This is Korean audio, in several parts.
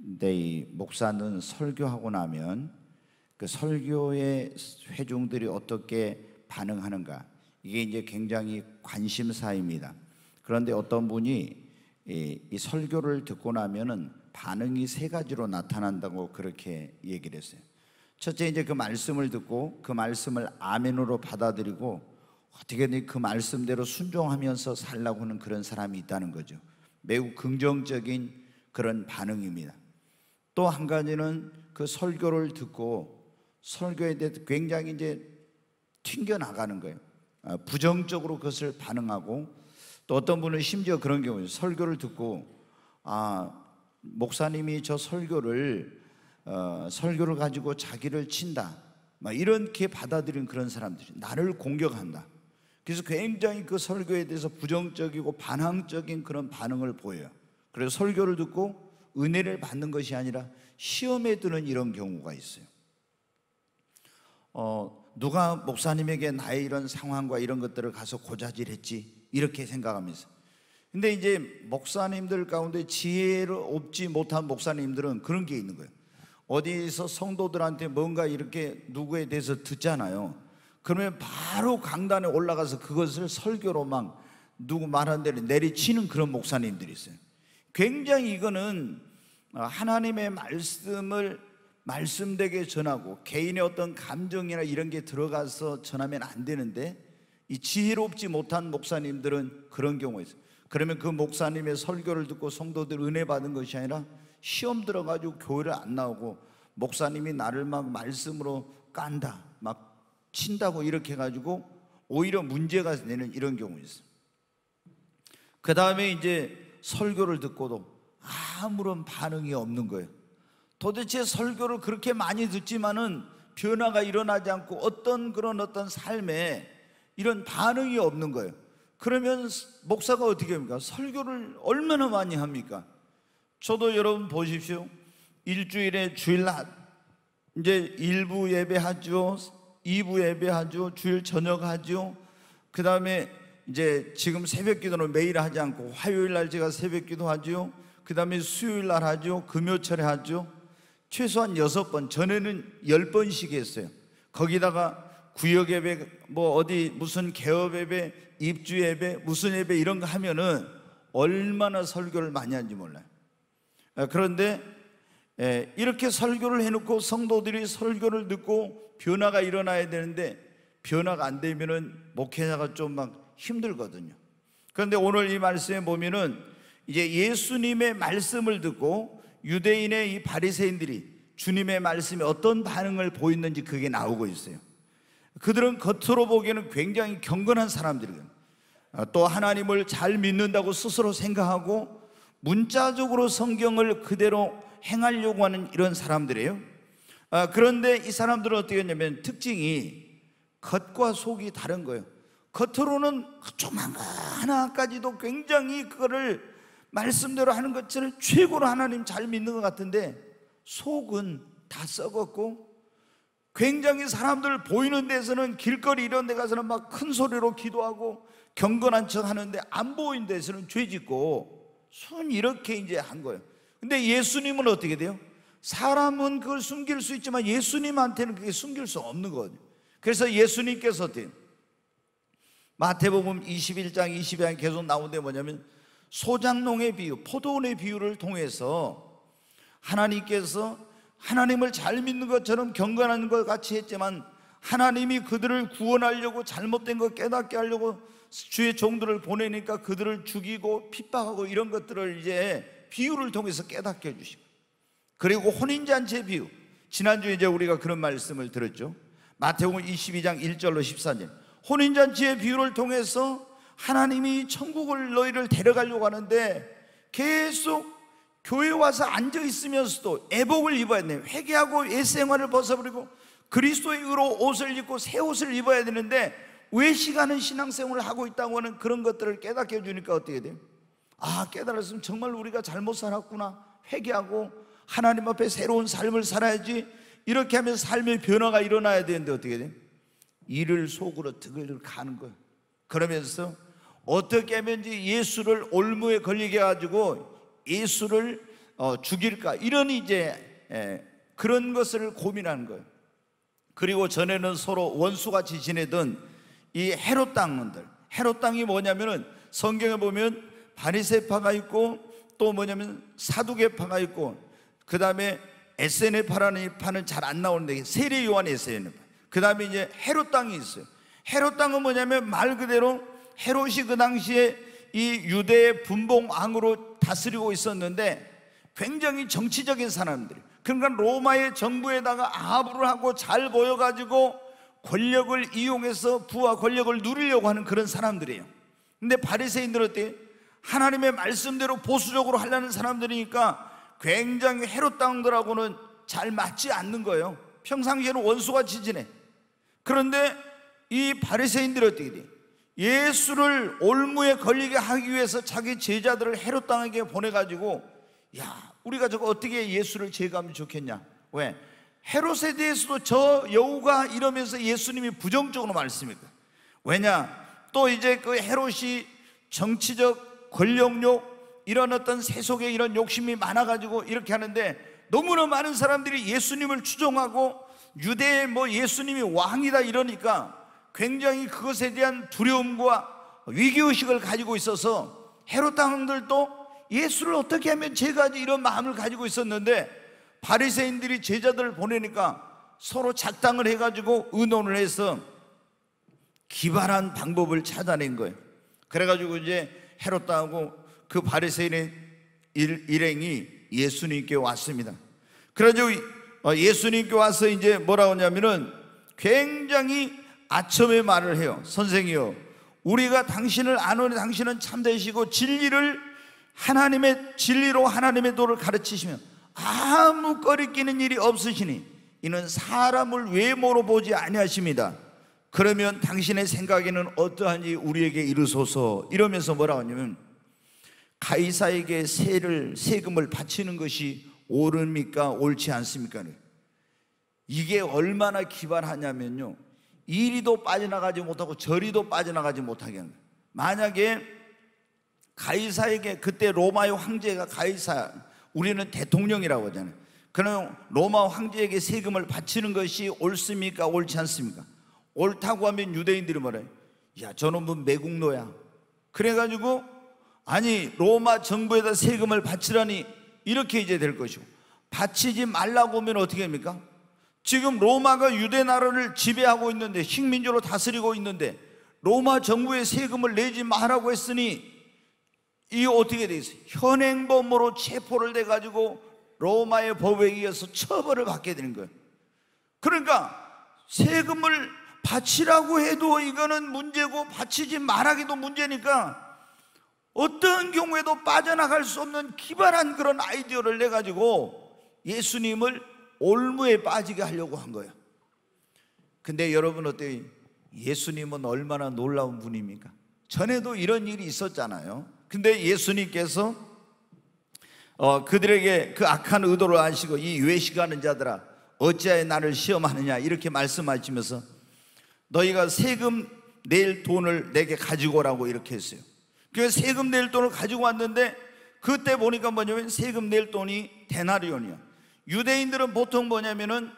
네, 이 목사는 설교하고 나면 그설교의 회중들이 어떻게 반응하는가 이게 이제 굉장히 관심사입니다. 그런데 어떤 분이 이, 이 설교를 듣고 나면은 반응이 세 가지로 나타난다고 그렇게 얘기를 했어요. 첫째 이제 그 말씀을 듣고 그 말씀을 아멘으로 받아들이고 어떻게든 그 말씀대로 순종하면서 살라고 하는 그런 사람이 있다는 거죠. 매우 긍정적인 그런 반응입니다. 또한 가지는 그 설교를 듣고 설교에 대해 굉장히 이제 튕겨나가는 거예요. 아, 부정적으로 그것을 반응하고 또 어떤 분은 심지어 그런 경우에 설교를 듣고 아, 목사님이 저 설교를 어, 설교를 가지고 자기를 친다. 막 이렇게 받아들인 그런 사람들이 나를 공격한다. 그래서 굉장히 그 설교에 대해서 부정적이고 반항적인 그런 반응을 보여요. 그래서 설교를 듣고 은혜를 받는 것이 아니라 시험에 드는 이런 경우가 있어요. 어, 누가 목사님에게 나의 이런 상황과 이런 것들을 가서 고자질했지 이렇게 생각하면서 근데 이제 목사님들 가운데 지혜를 없지 못한 목사님들은 그런 게 있는 거예요. 어디서 성도들한테 뭔가 이렇게 누구에 대해서 듣잖아요. 그러면 바로 강단에 올라가서 그것을 설교로 막 누구 말한 대로 내리치는 그런 목사님들이 있어요. 굉장히 이거는 어, 하나님의 말씀을 말씀되게 전하고 개인의 어떤 감정이나 이런 게 들어가서 전하면 안 되는데 이 지혜롭지 못한 목사님들은 그런 경우에 있어요. 그러면 그 목사님의 설교를 듣고 성도들 은혜 받은 것이 아니라 시험 들어가지고 교회를 안 나오고 목사님이 나를 막 말씀으로 깐다, 막 친다고 이렇게 해가지고 오히려 문제가 되는 이런 경우 있어요. 그 다음에 이제 설교를 듣고도 아무런 반응이 없는 거예요. 도대체 설교를 그렇게 많이 듣지만은 변화가 일어나지 않고 어떤 그런 어떤 삶에 이런 반응이 없는 거예요. 그러면 목사가 어떻게 합니까? 설교를 얼마나 많이 합니까? 저도 여러분 보십시오. 일주일에 주일날 이제 1부 예배하죠. 2부 예배하죠. 주일 저녁 하죠. 그다음에 이제 지금 새벽 기도는 매일 하지 않고 화요일 날 제가 새벽 기도하죠. 그 다음에 수요일 날 하죠. 금요철에 하죠. 최소한 여섯 번, 전에는 열 번씩 했어요. 거기다가 구역 예배, 뭐 어디 무슨 개업 예배, 입주 예배, 무슨 예배 이런 거 하면은 얼마나 설교를 많이 하는지 몰라요. 아, 그런데 예, 이렇게 설교를 해놓고 성도들이 설교를 듣고 변화가 일어나야 되는데 변화가 안 되면은 목회자가 좀 막 힘들거든요. 그런데 오늘 이 말씀에 보면은 이제 예수님의 말씀을 듣고 유대인의 이 바리새인들이 주님의 말씀에 어떤 반응을 보였는지 그게 나오고 있어요. 그들은 겉으로 보기에는 굉장히 경건한 사람들이에요. 어, 또 하나님을 잘 믿는다고 스스로 생각하고 문자적으로 성경을 그대로 행하려고 하는 이런 사람들이에요. 아, 그런데 이 사람들은 어떻게 했냐면 특징이 겉과 속이 다른 거예요. 겉으로는 조만간하나까지도 굉장히 그거를 말씀대로 하는 것처럼 최고로 하나님 잘 믿는 것 같은데 속은 다 썩었고 굉장히 사람들 보이는 데서는 길거리 이런 데 가서는 막 큰 소리로 기도하고 경건한 척 하는데 안 보이는 데서는 죄 짓고 손 이렇게 이제 한 거예요. 근데 예수님은 어떻게 돼요? 사람은 그걸 숨길 수 있지만 예수님한테는 그게 숨길 수 없는 거예요 그래서 예수님께서 어때요? 마태복음 21장 20장 계속 나오는데 뭐냐면 소장농의 비유, 포도원의 비유를 통해서 하나님께서 하나님을 잘 믿는 것처럼 경건한 것 같이 했지만 하나님이 그들을 구원하려고 잘못된 것 깨닫게 하려고 주의 종들을 보내니까 그들을 죽이고 핍박하고 이런 것들을 이제 비유를 통해서 깨닫게 해주시고 그리고 혼인잔치 의 비유 지난주에 이제 우리가 그런 말씀을 들었죠 마태복음 22장 1절로 14절 혼인잔치의 비유를 통해서 하나님이 천국을 너희를 데려가려고 하는데 계속 교회 와서 앉아 있으면서도 애복을 입어야 돼. 회개하고 옛 생활을 벗어버리고 그리스도의 의로 옷을 입고 새 옷을 입어야 되는데 왜 시간은 신앙생활을 하고 있다고 하는 그런 것들을 깨닫게 해주니까 어떻게 돼요? 아 깨달았으면 정말 우리가 잘못 살았구나 회개하고 하나님 앞에 새로운 삶을 살아야지 이렇게 하면 삶의 변화가 일어나야 되는데 어떻게 돼요? 이를 속으로 득을 가는 거예요 그러면서 어떻게 하면 예수를 올무에 걸리게 가지고 예수를 어, 죽일까 이런 이제 예, 그런 것을 고민한 거예요. 그리고 전에는 서로 원수같이 지내던 이 헤롯 땅들 헤롯 땅이 뭐냐면은 성경에 보면 바리새파가 있고 또 뭐냐면 사두개파가 있고 그 다음에 에세네파라는 파는 잘 안 나오는데 세례 요한 에세네파 그 다음에 이제 헤롯 땅이 있어요. 헤롯 땅은 뭐냐면 말 그대로 헤롯이 그 당시에 이 유대의 분봉왕으로 다스리고 있었는데 굉장히 정치적인 사람들이 그러니까 로마의 정부에다가 아부를 하고 잘 보여가지고 권력을 이용해서 부와 권력을 누리려고 하는 그런 사람들이에요 근데 바리새인들 어때 하나님의 말씀대로 보수적으로 하려는 사람들이니까 굉장히 헤롯 당들하고는 잘 맞지 않는 거예요 평상시에는 원수가 지지네 그런데 이 바리새인들이 어떻게 돼요? 예수를 올무에 걸리게 하기 위해서 자기 제자들을 헤롯 당에게 보내가지고 야 우리가 저거 어떻게 예수를 제거하면 좋겠냐 왜? 헤롯에 대해서도 저 여우가 이러면서 예수님이 부정적으로 말씀입니다 왜냐? 또 이제 그 헤롯이 정치적 권력욕 이런 어떤 세속의 이런 욕심이 많아가지고 이렇게 하는데 너무나 많은 사람들이 예수님을 추종하고 유대의 뭐 예수님이 왕이다 이러니까 굉장히 그것에 대한 두려움과 위기의식을 가지고 있어서 헤롯 왕들도 예수를 어떻게 하면 제가 이런 마음을 가지고 있었는데 바리새인들이 제자들을 보내니까 서로 작당을 해가지고 의논을 해서 기발한 방법을 찾아낸 거예요. 그래가지고 이제 헤롯다하고 그 바리새인의 일행이 예수님께 왔습니다. 그래가지고 어, 예수님께 와서 이제 뭐라고 하냐면은 굉장히 아첨의 말을 해요. 선생이요. 우리가 당신을 아노니 당신은 참되시고 진리를 하나님의 진리로 하나님의 도를 가르치시며 아무 거리끼는 일이 없으시니 이는 사람을 외모로 보지 아니하십니다. 그러면 당신의 생각에는 어떠한지 우리에게 이르소서 이러면서 뭐라 하냐면 가이사에게 세를 세금을 바치는 것이 옳습니까 옳지 않습니까? 이게 얼마나 기발하냐면요. 이리도 빠져나가지 못하고 저리도 빠져나가지 못하게 한 거예요. 만약에 가이사에게 그때 로마의 황제가 가이사 우리는 대통령이라고 하잖아요. 그는 러 로마 황제에게 세금을 바치는 것이 옳습니까? 옳지 않습니까? 옳다고 하면 유대인들이 뭐래? 야, 저는 뭐 매국노야. 그래가지고 아니 로마 정부에다 세금을 바치라니 이렇게 이제 될 것이고 바치지 말라고 하면 어떻게 합니까? 지금 로마가 유대 나라를 지배하고 있는데 식민지로 다스리고 있는데 로마 정부에 세금을 내지 말라고 했으니 이 어떻게 돼 있어요? 현행범으로 체포를 돼 가지고 로마의 법에 의해서 처벌을 받게 되는 거예요. 그러니까 세금을 바치라고 해도 이거는 문제고 바치지 말하기도 문제니까 어떤 경우에도 빠져나갈 수 없는 기발한 그런 아이디어를 내 가지고 예수님을 올무에 빠지게 하려고 한 거예요. 근데 여러분 어때요? 예수님은 얼마나 놀라운 분입니까? 전에도 이런 일이 있었잖아요. 근데 예수님께서 어, 그들에게 그 악한 의도를 아시고 이 외식하는 자들아 어찌하여 나를 시험하느냐 이렇게 말씀하시면서 너희가 세금 낼 돈을 내게 가지고 오라고 이렇게 했어요. 그 세금 낼 돈을 가지고 왔는데 그때 보니까 뭐냐면 세금 낼 돈이 데나리온이야. 유대인들은 보통 뭐냐면은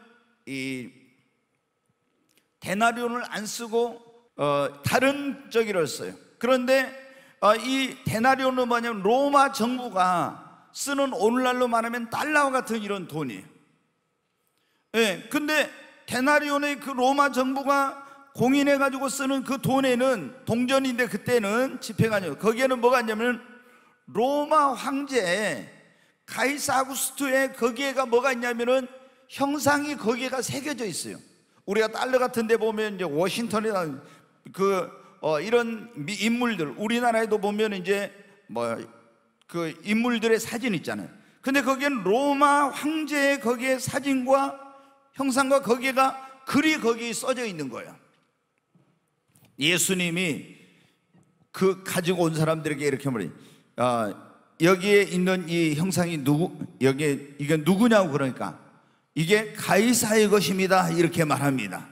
이대나리온을안 쓰고 어, 다른 저기를 써요. 그런데 어, 이대나리온은 뭐냐면 로마 정부가 쓰는 오늘날로 말하면 달러와 같은 이런 돈이에요. 예, 근데 대나리온의그 로마 정부가 공인해 가지고 쓰는 그 돈에는 동전인데 그때는 지폐가 아니고 거기에는 뭐가 있냐면 로마 황제의 가이사 아구스투에 거기에가 뭐가 있냐면은 형상이 거기에가 새겨져 있어요. 우리가 달러 같은데 보면 이제 워싱턴이나 그어 이런 인물들 우리나라에도 보면 이제 뭐 그 인물들의 사진 있잖아요. 근데 거기엔 로마 황제의 거기에 사진과 형상과 거기에가 글이 거기 써져 있는 거예요. 예수님이 그 가지고 온 사람들에게 이렇게 말해요. 어, 여기에 있는 이 형상이 누구 여기에 이게 누구냐고 그러니까 이게 가이사의 것입니다 이렇게 말합니다.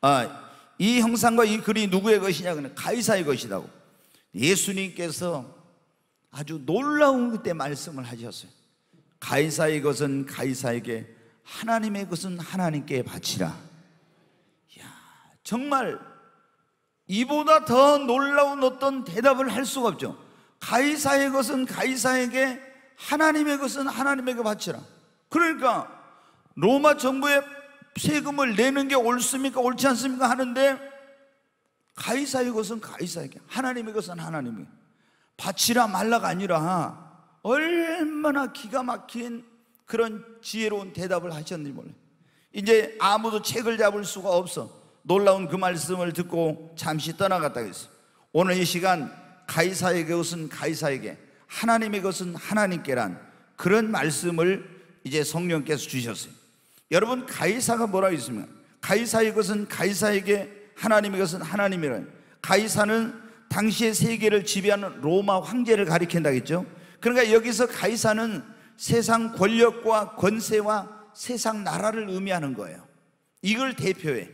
아, 이 형상과 이 글이 누구의 것이냐 가이사의 것이라고 예수님께서 아주 놀라운 그때 말씀을 하셨어요. 가이사의 것은 가이사에게 하나님의 것은 하나님께 바치라. 야, 정말 이보다 더 놀라운 어떤 대답을 할 수가 없죠. 가이사의 것은 가이사에게 하나님의 것은 하나님에게 바치라. 그러니까 로마 정부에 세금을 내는 게 옳습니까? 옳지 않습니까? 하는데 가이사의 것은 가이사에게 하나님의 것은 하나님에게 바치라 말라가 아니라 얼마나 기가 막힌 그런 지혜로운 대답을 하셨는지 몰라요. 이제 아무도 책을 잡을 수가 없어. 놀라운 그 말씀을 듣고 잠시 떠나갔다 그랬어. 요 오늘 이 시간 가이사에게 것은 가이사에게 하나님의 것은 하나님께란 그런 말씀을 이제 성령께서 주셨어요. 여러분 가이사가 뭐라고 있습 가이사의 것은 가이사에게 하나님의 것은 하나님이란 가이사는 당시의 세계를 지배하는 로마 황제를 가리킨다겠죠. 그러니까 여기서 가이사는 세상 권력과 권세와 세상 나라를 의미하는 거예요. 이걸 대표해.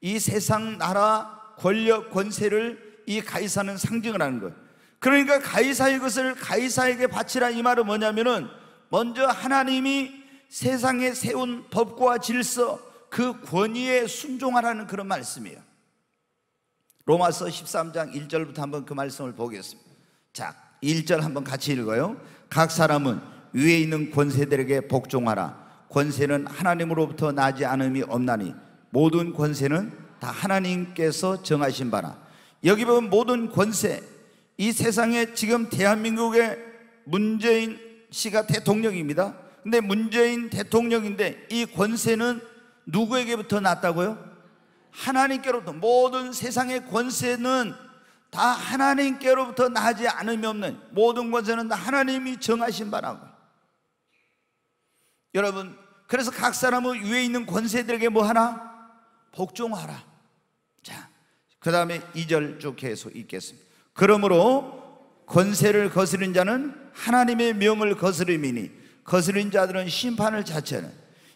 이 세상 나라 권력 권세를 이 가이사는 상징을 하는 거예요. 그러니까 가이사의 것을 가이사에게 바치라 이 말은 뭐냐면은 먼저 하나님이 세상에 세운 법과 질서 그 권위에 순종하라는 그런 말씀이에요. 로마서 13장 1절부터 한번 그 말씀을 보겠습니다. 자, 1절 한번 같이 읽어요. 각 사람은 위에 있는 권세들에게 복종하라. 권세는 하나님으로부터 나지 않음이 없나니 모든 권세는 다 하나님께서 정하신 바라. 여기 보면 모든 권세 이 세상에 지금 대한민국의 문재인 씨가 대통령입니다. 근데 문재인 대통령인데 이 권세는 누구에게부터 났다고요? 하나님께로부터 모든 세상의 권세는 다 하나님께로부터 나지 않음이 없는 모든 권세는 다 하나님이 정하신 바라고 여러분 그래서 각 사람은 위에 있는 권세들에게 뭐 하나? 복종하라 그 다음에 2절 쭉 계속 읽겠습니다. 그러므로 권세를 거스른 자는 하나님의 명을 거스름이니 거스른 자들은 심판을 자체는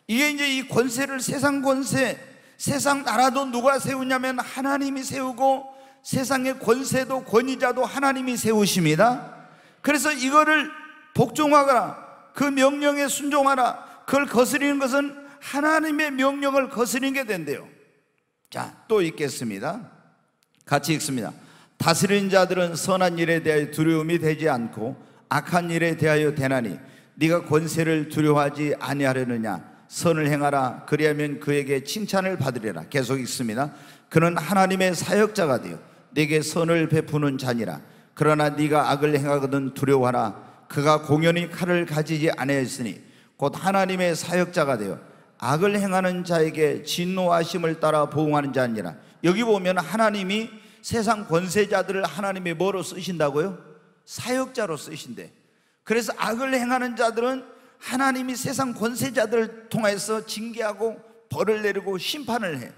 이게 이제 이 권세를 세상 권세, 세상 나라도 누가 세우냐면 하나님이 세우고 세상의 권세도 권위자도 하나님이 세우십니다. 그래서 이거를 복종하거라. 그 명령에 순종하라. 그걸 거스리는 것은 하나님의 명령을 거스린 게 된대요. 자, 또 읽겠습니다. 같이 읽습니다. 다스린 자들은 선한 일에 대하여 두려움이 되지 않고 악한 일에 대하여 대나니 네가 권세를 두려워하지 아니하려느냐 선을 행하라 그리하면 그에게 칭찬을 받으리라 계속 읽습니다. 그는 하나님의 사역자가 되어 네게 선을 베푸는 자니라 그러나 네가 악을 행하거든 두려워하라 그가 공연히 칼을 가지지 아니하였으니 곧 하나님의 사역자가 되어 악을 행하는 자에게 진노하심을 따라 보응하는 자 아니라 여기 보면 하나님이 세상 권세자들을 하나님이 뭐로 쓰신다고요? 사역자로 쓰신대 그래서 악을 행하는 자들은 하나님이 세상 권세자들을 통해서 징계하고 벌을 내리고 심판을 해.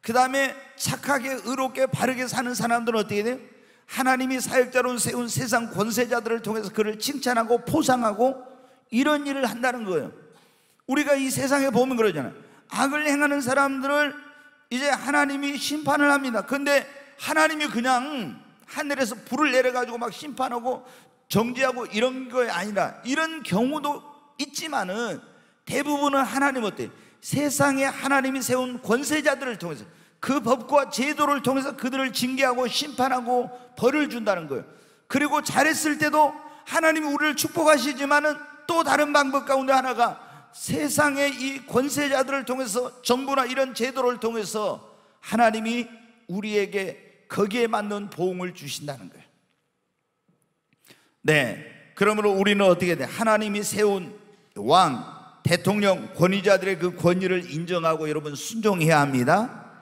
그 다음에 착하게 의롭게 바르게 사는 사람들은 어떻게 돼요? 하나님이 사역자로 세운 세상 권세자들을 통해서 그를 칭찬하고 포상하고 이런 일을 한다는 거예요. 우리가 이 세상에 보면 그러잖아요. 악을 행하는 사람들을 이제 하나님이 심판을 합니다. 근데 하나님이 그냥 하늘에서 불을 내려가지고 막 심판하고 정지하고 이런 거에 아니라 이런 경우도 있지만은 대부분은 하나님 어때? 세상에 하나님이 세운 권세자들을 통해서 그 법과 제도를 통해서 그들을 징계하고 심판하고 벌을 준다는 거예요. 그리고 잘했을 때도 하나님이 우리를 축복하시지만은 또 다른 방법 가운데 하나가 세상의 이 권세자들을 통해서 정부나 이런 제도를 통해서 하나님이 우리에게 거기에 맞는 보응을 주신다는 거예요. 네. 그러므로 우리는 어떻게 돼? 하나님이 세운 왕, 대통령, 권위자들의 그 권위를 인정하고 여러분 순종해야 합니다.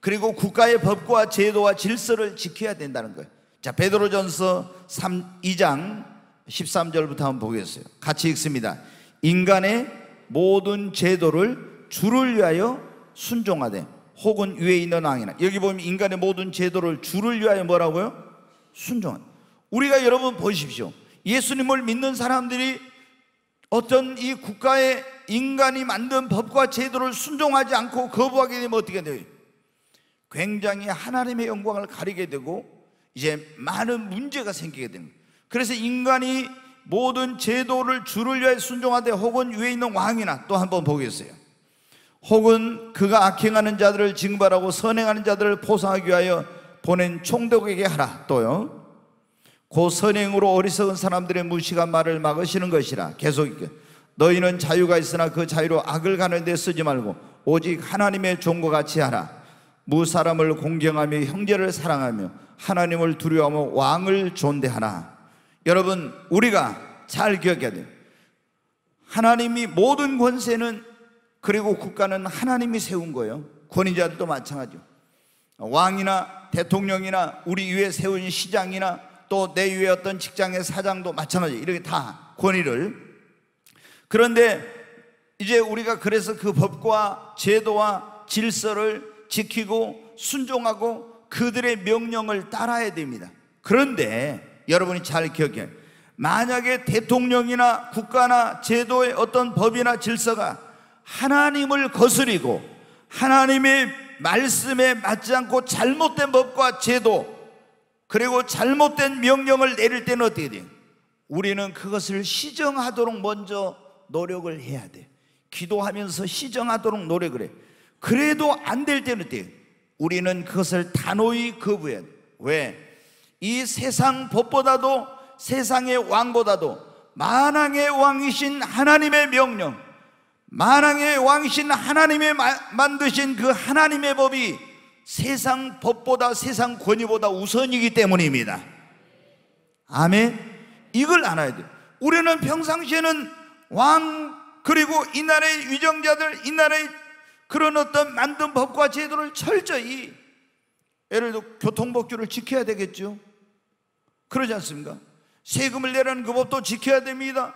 그리고 국가의 법과 제도와 질서를 지켜야 된다는 거예요. 자, 베드로전서 3, 2장 13절부터 한번 보겠어요. 같이 읽습니다. 인간의 모든 제도를 주를 위하여 순종하되 혹은 위에 있는 왕이나 여기 보면 인간의 모든 제도를 주를 위하여 뭐라고요? 순종한 우리가 여러분 보십시오 예수님을 믿는 사람들이 어떤 이 국가의 인간이 만든 법과 제도를 순종하지 않고 거부하게 되면 어떻게 돼요? 굉장히 하나님의 영광을 가리게 되고 이제 많은 문제가 생기게 됩니다 그래서 인간이 모든 제도를 주를 위해 순종하되 혹은 위에 있는 왕이나 또 한 번 보겠어요. 혹은 그가 악행하는 자들을 징벌하고 선행하는 자들을 포상하기 위하여 보낸 총독에게 하라 또요. 고 선행으로 어리석은 사람들의 무식한 말을 막으시는 것이라 계속 너희는 자유가 있으나 그 자유로 악을 가는 데 쓰지 말고 오직 하나님의 종과 같이 하라. 무사람을 공경하며 형제를 사랑하며 하나님을 두려워하며 왕을 존대하라. 여러분, 우리가 잘 기억해야 돼요. 하나님이 모든 권세는 그리고 국가는 하나님이 세운 거예요. 권위자들도 마찬가지요. 왕이나 대통령이나 우리 위에 세운 시장이나 또 내 위에 어떤 직장의 사장도 마찬가지. 이렇게 다 권위를. 그런데 이제 우리가 그래서 그 법과 제도와 질서를 지키고 순종하고 그들의 명령을 따라야 됩니다. 그런데 여러분이 잘기억해 만약에 대통령이나 국가나 제도의 어떤 법이나 질서가 하나님을 거스리고 하나님의 말씀에 맞지 않고 잘못된 법과 제도 그리고 잘못된 명령을 내릴 때는 어떻게 돼 우리는 그것을 시정하도록 먼저 노력을 해야 돼. 기도하면서 시정하도록 노력을 해. 그래도 안 될 때는 어때요? 우리는 그것을 단호히 거부해 왜? 이 세상 법보다도 세상의 왕보다도 만왕의 왕이신 하나님의 명령, 만왕의 왕이신 하나님의 만드신 그 하나님의 법이 세상 법보다 세상 권위보다 우선이기 때문입니다. 아멘. 이걸 알아야 돼요. 우리는 평상시에는 왕 그리고 이 나라의 위정자들, 이 나라의 그런 어떤 만든 법과 제도를 철저히 예를 들어 교통법규를 지켜야 되겠죠. 그러지 않습니까? 세금을 내라는 그 법도 지켜야 됩니다.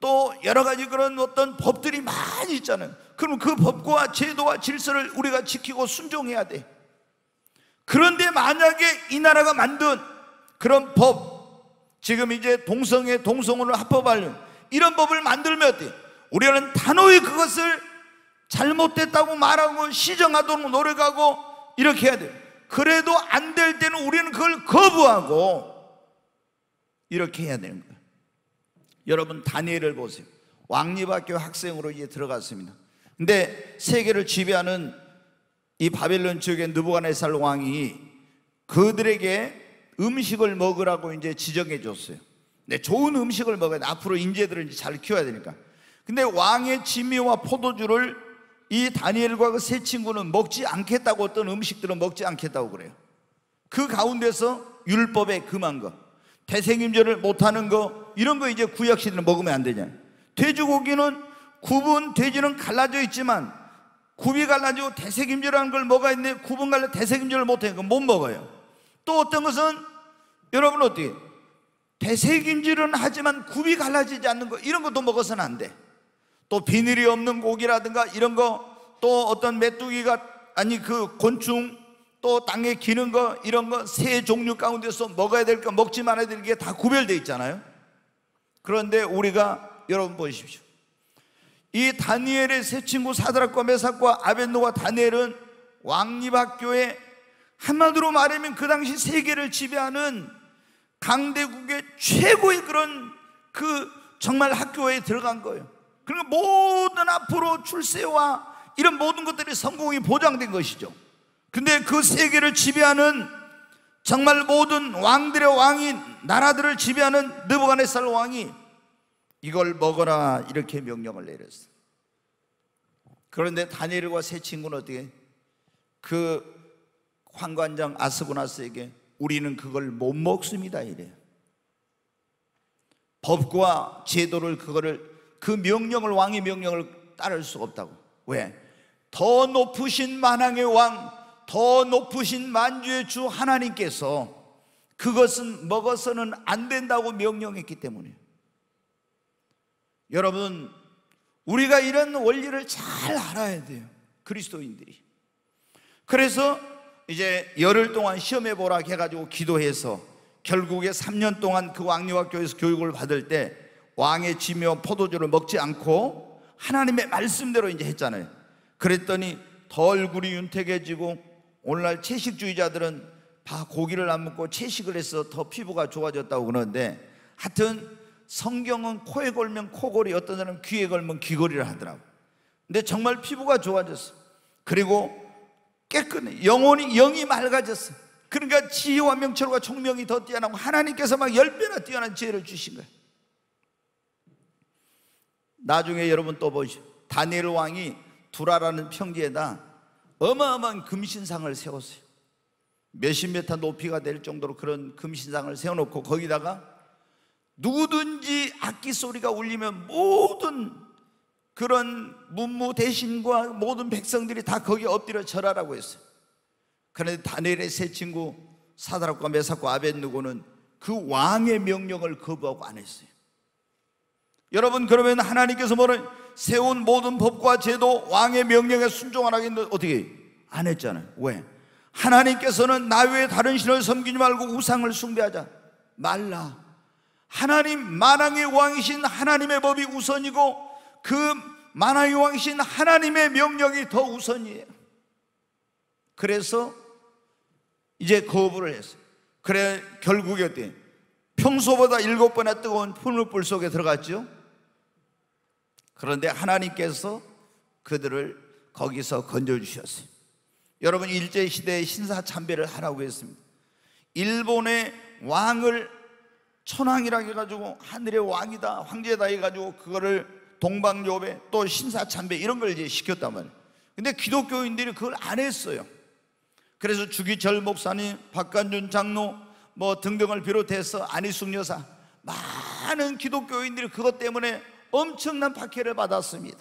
또 여러 가지 그런 어떤 법들이 많이 있잖아요. 그럼 그 법과 제도와 질서를 우리가 지키고 순종해야 돼. 그런데 만약에 이 나라가 만든 그런 법, 지금 이제 동성애 동성혼을 합법하려 이런 법을 만들면 어때? 우리는 단호히 그것을 잘못됐다고 말하고 시정하도록 노력하고 이렇게 해야 돼요. 그래도 안 될 때는 우리는 그걸 거부하고 이렇게 해야 되는 거예요. 여러분 다니엘을 보세요. 왕립학교 학생으로 이제 들어갔습니다. 근데 세계를 지배하는 이 바벨론 지역의 느부갓네살 왕이 그들에게 음식을 먹으라고 이제 지정해 줬어요. 근 네, 좋은 음식을 먹어야 돼. 앞으로 인재들을 이제 잘 키워야 되니까. 근데 왕의 진미와 포도주를 이 다니엘과 그 세 친구는 먹지 않겠다고 어떤 음식들은 먹지 않겠다고 그래요. 그 가운데서 율법에 금한 것. 대생김절을 못하는 거 이런 거 이제 구약시대는 먹으면 안 되냐 돼지고기는 굽은 돼지는 갈라져 있지만 굽이 갈라지고 대세김질하는 걸 먹어야 되는데 굽은 갈라 대세김질을 못해요 못 먹어요 또 어떤 것은 여러분 어떻게 대세김질은 하지만 굽이 갈라지지 않는 거 이런 것도 먹어서는 안돼또 비늘이 없는 고기라든가 이런 거 또 어떤 메뚜기가 아니 그 곤충 또 땅에 기는 거 이런 거 세 종류 가운데서 먹어야 될 거 먹지 말아야 될 게 다 구별되어 있잖아요. 그런데 우리가 여러분 보십시오. 이 다니엘의 세 친구 사드락과 메삭과 아벤노와 다니엘은 왕립학교에 한마디로 말하면 그 당시 세계를 지배하는 강대국의 최고의 그런 그 정말 학교에 들어간 거예요. 그러니까 모든 앞으로 출세와 이런 모든 것들이 성공이 보장된 것이죠. 근데 그 세계를 지배하는 정말 모든 왕들의 왕이 나라들을 지배하는 느부갓네살 왕이 이걸 먹어라 이렇게 명령을 내렸어. 그런데 다니엘과 세 친구는 어떻게 그 황관장 아스고나스에게 우리는 그걸 못 먹습니다 이래요. 법과 제도를 그거를 그 명령을 왕의 명령을 따를 수 없다고. 왜? 더 높으신 만왕의 왕더 높으신 만주의 주 하나님께서 그것은 먹어서는 안 된다고 명령했기 때문에 여러분 우리가 이런 원리를 잘 알아야 돼요 그리스도인들이 그래서 이제 열흘 동안 시험해 보라 해가지고 기도해서 결국에 3년 동안 그 왕류학교에서 교육을 받을 때 왕의 지며 포도주를 먹지 않고 하나님의 말씀대로 이제 했잖아요 그랬더니 더 얼굴이 윤택해지고 오늘날 채식주의자들은 다 고기를 안 먹고 채식을 해서 더 피부가 좋아졌다고 그러는데 하여튼 성경은 코에 걸면 코골이 어떤 사람은 귀에 걸면 귀걸이를 하더라고 근데 정말 피부가 좋아졌어 그리고 깨끗해 영혼이 영이 맑아졌어 그러니까 지혜와 명철과 총명이 더 뛰어나고 하나님께서 막 열배나 뛰어난 지혜를 주신 거예요 나중에 여러분 또보시죠 다니엘 왕이 두라라는 평지에다 어마어마한 금신상을 세웠어요. 몇십 메타 높이가 될 정도로 그런 금신상을 세워놓고 거기다가 누구든지 악기 소리가 울리면 모든 그런 문무 대신과 모든 백성들이 다 거기 엎드려 절하라고 했어요. 그런데 다니엘의 세 친구 사다락과 메사과 아벤누고는 그 왕의 명령을 거부하고 안 했어요. 여러분 그러면 하나님께서 뭐를 세운 모든 법과 제도 왕의 명령에 순종하라는데 어떻게 안 했잖아요. 왜? 하나님께서는 나 외에 다른 신을 섬기지 말고 우상을 숭배하자 말라. 하나님 만왕의 왕이신 하나님의 법이 우선이고 그 만왕의 왕이신 하나님의 명령이 더 우선이에요. 그래서 이제 거부를 했어요. 그래 결국에 어때? 평소보다 일곱 번이 뜨거운 푸물불 속에 들어갔죠. 그런데 하나님께서 그들을 거기서 건져주셨어요. 여러분, 일제시대에 신사참배를 하라고 했습니다. 일본의 왕을 천황이라 해가지고 하늘의 왕이다, 황제다 해가지고 그거를 동방요배 또 신사참배 이런 걸 이제 시켰단 말이에요. 근데 기독교인들이 그걸 안 했어요. 그래서 주기철 목사님, 박관준 장로 뭐 등등을 비롯해서 안희숙 여사 많은 기독교인들이 그것 때문에 엄청난 박해를 받았습니다.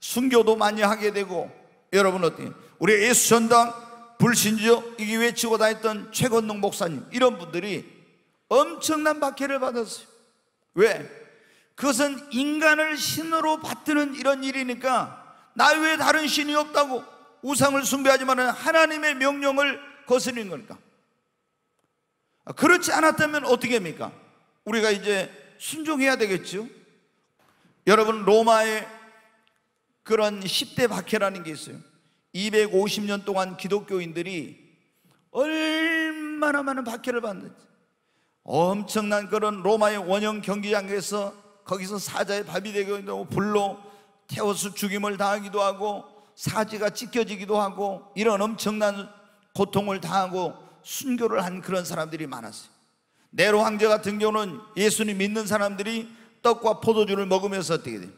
순교도 많이 하게 되고 여러분 어때요? 우리 예수 전당 불신주의기 외치고 다녔던 최건농 목사님 이런 분들이 엄청난 박해를 받았어요. 왜? 그것은 인간을 신으로 받드는 이런 일이니까 나 외에 다른 신이 없다고 우상을 숭배하지만은 하나님의 명령을 거스린 거니까. 그렇지 않았다면 어떻게 합니까? 우리가 이제 순종해야 되겠죠. 여러분 로마의 그런 10대 박해라는 게 있어요. 250년 동안 기독교인들이 얼마나 많은 박해를 받는지 엄청난 그런 로마의 원형 경기장에서 거기서 사자의 밥이 되기도 하고 뭐 불로 태워서 죽임을 당하기도 하고 사지가 찢겨지기도 하고 이런 엄청난 고통을 당하고 순교를 한 그런 사람들이 많았어요. 네로 황제 같은 경우는 예수님 믿는 사람들이 떡과 포도주를 먹으면서 어떻게 돼요?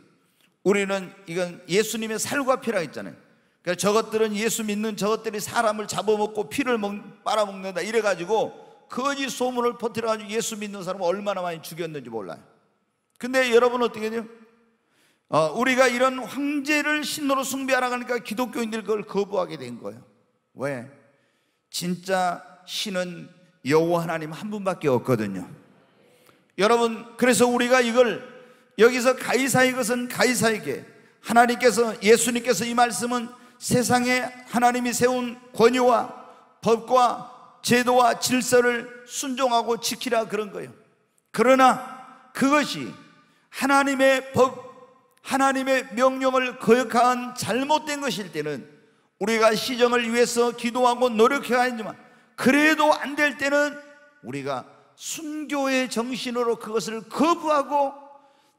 우리는 이건 예수님의 살과 피라 했잖아요. 그러니까 저것들은 예수 믿는 저것들이 사람을 잡아먹고 피를 먹, 빨아먹는다 이래가지고 거짓 소문을 퍼뜨려가지고 예수 믿는 사람을 얼마나 많이 죽였는지 몰라요. 근데 여러분 어떻게 돼요? 어, 우리가 이런 황제를 신으로 숭배하라 하니까 그러니까 기독교인들 그걸 거부하게 된 거예요. 왜? 진짜 신은 여호와 하나님 한 분밖에 없거든요. 여러분, 그래서 우리가 이걸 여기서 가이사의 것은 가이사에게 하나님께서 예수님께서 이 말씀은 세상에 하나님이 세운 권유와 법과 제도와 질서를 순종하고 지키라 그런 거예요. 그러나 그것이 하나님의 법, 하나님의 명령을 거역한 잘못된 것일 때는 우리가 시정을 위해서 기도하고 노력해야 하지만 그래도 안 될 때는 우리가 순교의 정신으로 그것을 거부하고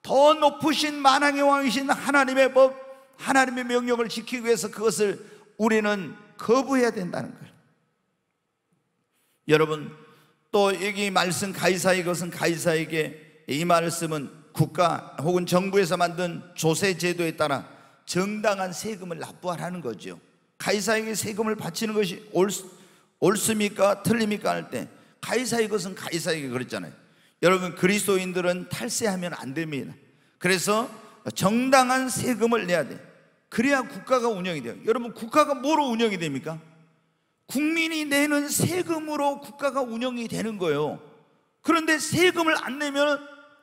더 높으신 만왕의 왕이신 하나님의 법, 하나님의 명령을 지키기 위해서 그것을 우리는 거부해야 된다는 거예요. 여러분, 또 여기 말씀 가이사의 것은 가이사에게 이 말씀은 국가 혹은 정부에서 만든 조세 제도에 따라 정당한 세금을 납부하라는 거죠. 가이사에게 세금을 바치는 것이 옳, 옳습니까? 틀립니까? 할때 가이사의 것은 가이사에게 그랬잖아요. 여러분 그리스도인들은 탈세하면 안 됩니다. 그래서 정당한 세금을 내야 돼. 그래야 국가가 운영이 돼요. 여러분 국가가 뭐로 운영이 됩니까? 국민이 내는 세금으로 국가가 운영이 되는 거예요. 그런데 세금을 안 내면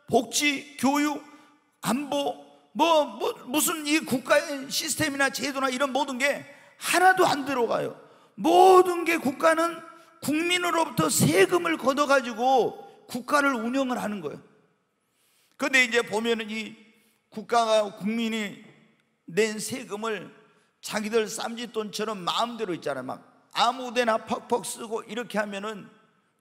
복지, 교육, 안보, 뭐, 뭐, 무슨 이 국가의 시스템이나 제도나 이런 모든 게 하나도 안 들어가요. 모든 게 국가는 국민으로부터 세금을 걷어가지고 국가를 운영을 하는 거예요. 근데 이제 보면은 이 국가가 국민이 낸 세금을 자기들 쌈짓돈처럼 마음대로 있잖아요. 막 아무데나 퍽퍽 쓰고 이렇게 하면은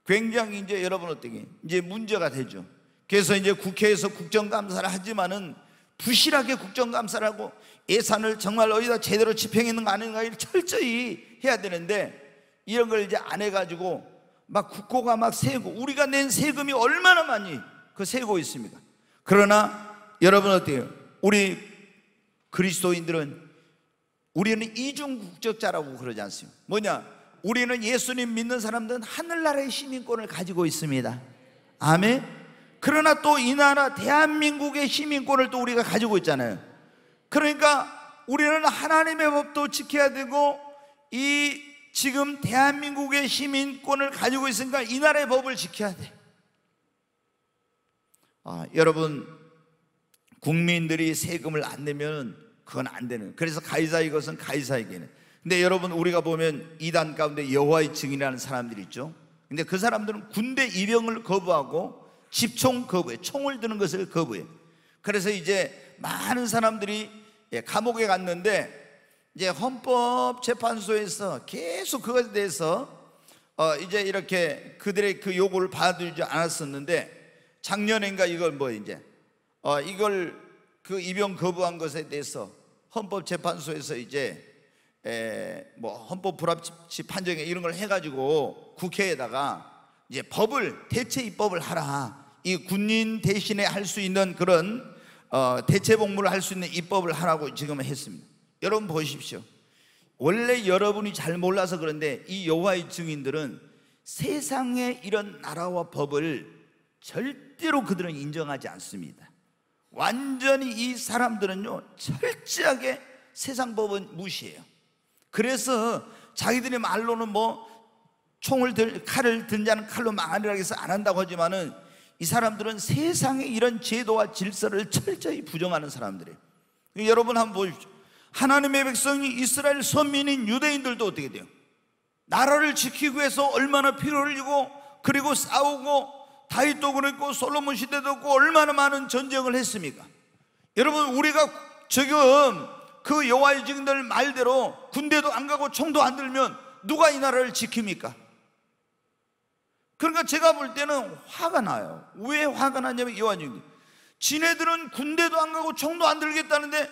굉장히 이제 여러분 어떻게 이제 문제가 되죠. 그래서 이제 국회에서 국정감사를 하지만은 부실하게 국정감사를 하고 예산을 정말 어디다 제대로 집행했는가 아닌가 철저히 해야 되는데 이런 걸 이제 안 해가지고 막 국고가 막 세고 우리가 낸 세금이 얼마나 많이 그 세고 있습니다. 그러나 여러분 어때요? 우리 그리스도인들은 우리는 이중국적자라고 그러지 않습니까? 뭐냐? 우리는 예수님 믿는 사람들은 하늘나라의 시민권을 가지고 있습니다. 아멘. 그러나 또 이 나라 대한민국의 시민권을 또 우리가 가지고 있잖아요. 그러니까 우리는 하나님의 법도 지켜야 되고 이 지금 대한민국의 시민권을 가지고 있으니까 이 나라의 법을 지켜야 돼. 아, 여러분 국민들이 세금을 안 내면 그건 안 되는. 그래서 가이사의 것은 가이사에게는. 근데 여러분 우리가 보면 이단 가운데 여호와의 증인이라는 사람들이 있죠. 근데 그 사람들은 군대 입영을 거부하고 집총 거부해. 총을 드는 것을 거부해. 그래서 이제 많은 사람들이 예, 감옥에 갔는데 이제 헌법재판소에서 계속 그것에 대해서 어 이제 이렇게 그들의 그 요구를 받아들이지 않았었는데 작년인가 이걸 뭐 이제 어 이걸 그 입영 거부한 것에 대해서 헌법재판소에서 이제 에 뭐 헌법 불합치 판정에 이런 걸 해가지고 국회에다가 이제 법을 대체 입법을 하라 이 군인 대신에 할 수 있는 그런 어, 대체 복무를 할 수 있는 입법을 하라고 지금 했습니다. 여러분 보십시오. 원래 여러분이 잘 몰라서 그런데 이 여호와의 증인들은 세상의 이런 나라와 법을 절대로 그들은 인정하지 않습니다. 완전히 이 사람들은요 철저하게 세상 법은 무시해요. 그래서 자기들의 말로는 뭐 총을 들 칼을 든 자는 칼로 망하리라 해서 안 한다고 하지만은 이 사람들은 세상의 이런 제도와 질서를 철저히 부정하는 사람들이에요. 여러분 한번 보십시오. 하나님의 백성이 이스라엘 선민인 유대인들도 어떻게 돼요? 나라를 지키기 위해서 얼마나 피를 흘리고 그리고 싸우고 다윗도 그랬고 솔로몬 시대도 그고 얼마나 많은 전쟁을 했습니까? 여러분 우리가 지금 그 여호와의 증인들 말대로 군대도 안 가고 총도 안 들면 누가 이 나라를 지킵니까? 그러니까 제가 볼 때는 화가 나요. 왜 화가 나냐면 여호와 증인 지네들은 군대도 안 가고 총도 안 들겠다는데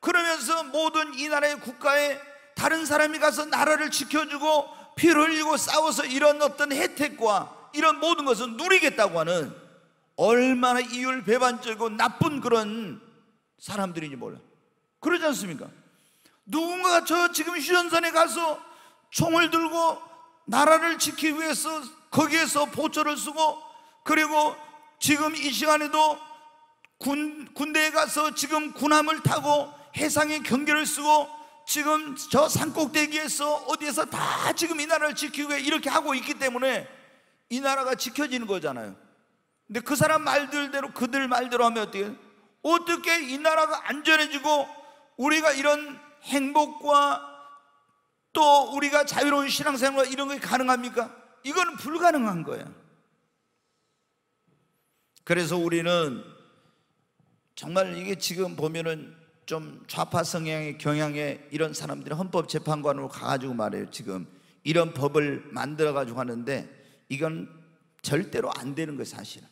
그러면서 모든 이 나라의 국가에 다른 사람이 가서 나라를 지켜주고 피를 흘리고 싸워서 이런 어떤 혜택과 이런 모든 것을 누리겠다고 하는 얼마나 이율배반적이고 나쁜 그런 사람들인지 몰라. 그러지 않습니까? 누군가가 저 지금 휴전선에 가서 총을 들고 나라를 지키기 위해서 거기에서 보초를 쓰고 그리고 지금 이 시간에도 군, 군대에 가서 지금 군함을 타고 해상의 경계를 쓰고 지금 저 산꼭대기에서 어디에서 다 지금 이 나라를 지키고 이렇게 하고 있기 때문에 이 나라가 지켜지는 거잖아요 근데 그 사람 말들대로 그들 말대로 하면 어떻게 어떻게 이 나라가 안전해지고 우리가 이런 행복과 또 우리가 자유로운 신앙생활 이런 게 가능합니까? 이건 불가능한 거예요 그래서 우리는 정말 이게 지금 보면은 좀 좌파 성향의 경향에 이런 사람들이 헌법재판관으로 가가지고 말해요 지금 이런 법을 만들어가지고 하는데 이건 절대로 안 되는 거예요 사실은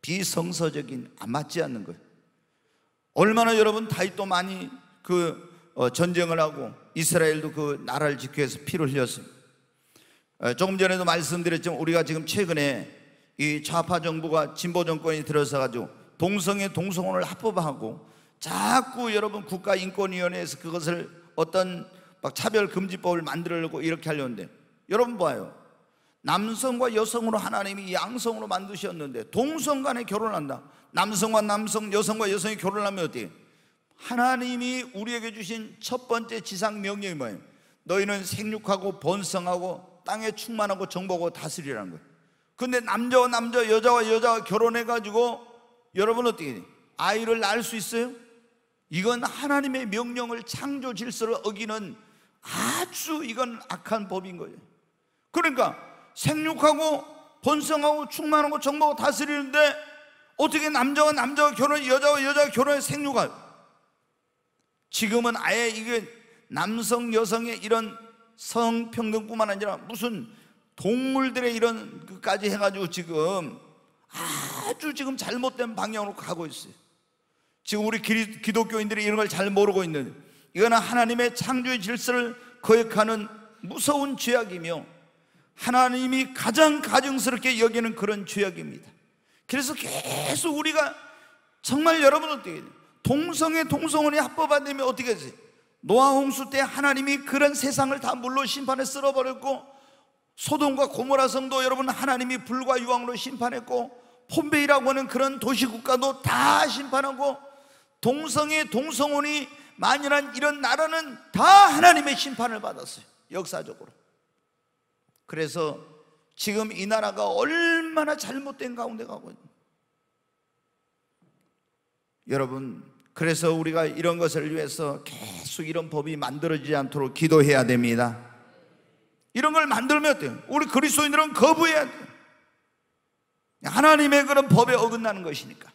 비성서적인 안 맞지 않는 거예요 얼마나 여러분 다이도 많이 그 어, 전쟁을 하고 이스라엘도 그 나라를 지키기 위해서 피를 흘렸어요 어, 조금 전에도 말씀드렸지만 우리가 지금 최근에 이 좌파 정부가 진보 정권이 들어서 가지고 동성애 동성혼을 합법화하고 자꾸 여러분 국가인권위원회에서 그것을 어떤 막 차별금지법을 만들려고 이렇게 하려는데 여러분 봐요. 남성과 여성으로 하나님이 양성으로 만드셨는데 동성 간에 결혼한다. 남성과 남성, 여성과 여성이 결혼하면 어떻게 하나님이 우리에게 주신 첫 번째 지상 명령이 뭐예요? 너희는 생육하고 번성하고 땅에 충만하고 정복하고 다스리라는 거예요. 근데 남자와 남자, 여자와 여자가 결혼해 가지고 여러분 어떻게 아이를 낳을 수 있어요? 이건 하나님의 명령을 창조 질서를 어기는 아주 이건 악한 법인 거예요. 그러니까 생육하고 번성하고 충만하고 정보고 다스리는데 어떻게 남자와 남자가 결혼, 여자와 여자가 결혼해 생육하 지금은 아예 이게 남성 여성의 이런 성평등뿐만 아니라 무슨 동물들의 이런 그까지 해가지고 지금 아주 지금 잘못된 방향으로 가고 있어요. 지금 우리 기독교인들이 이런 걸 잘 모르고 있는 이거는 하나님의 창조의 질서를 거역하는 무서운 죄악이며 하나님이 가장 가정스럽게 여기는 그런 죄악입니다. 그래서 계속 우리가 정말 여러분 어떻게 동성애 동성혼이 합법화되면 어떻게 되지? 노아 홍수 때 하나님이 그런 세상을 다 물로 심판에 쓸어버렸고 소돔과 고모라 성도 여러분 하나님이 불과 유황으로 심판했고 폼베이라고 하는 그런 도시 국가도 다 심판하고 동성애 동성혼이 만연한 이런 나라는 다 하나님의 심판을 받았어요 역사적으로 그래서 지금 이 나라가 얼마나 잘못된 가운데 가고 있는 여러분 그래서 우리가 이런 것을 위해서 계속 이런 법이 만들어지지 않도록 기도해야 됩니다 이런 걸 만들면 어때요? 우리 그리스도인들은 거부해야 돼요 하나님의 그런 법에 어긋나는 것이니까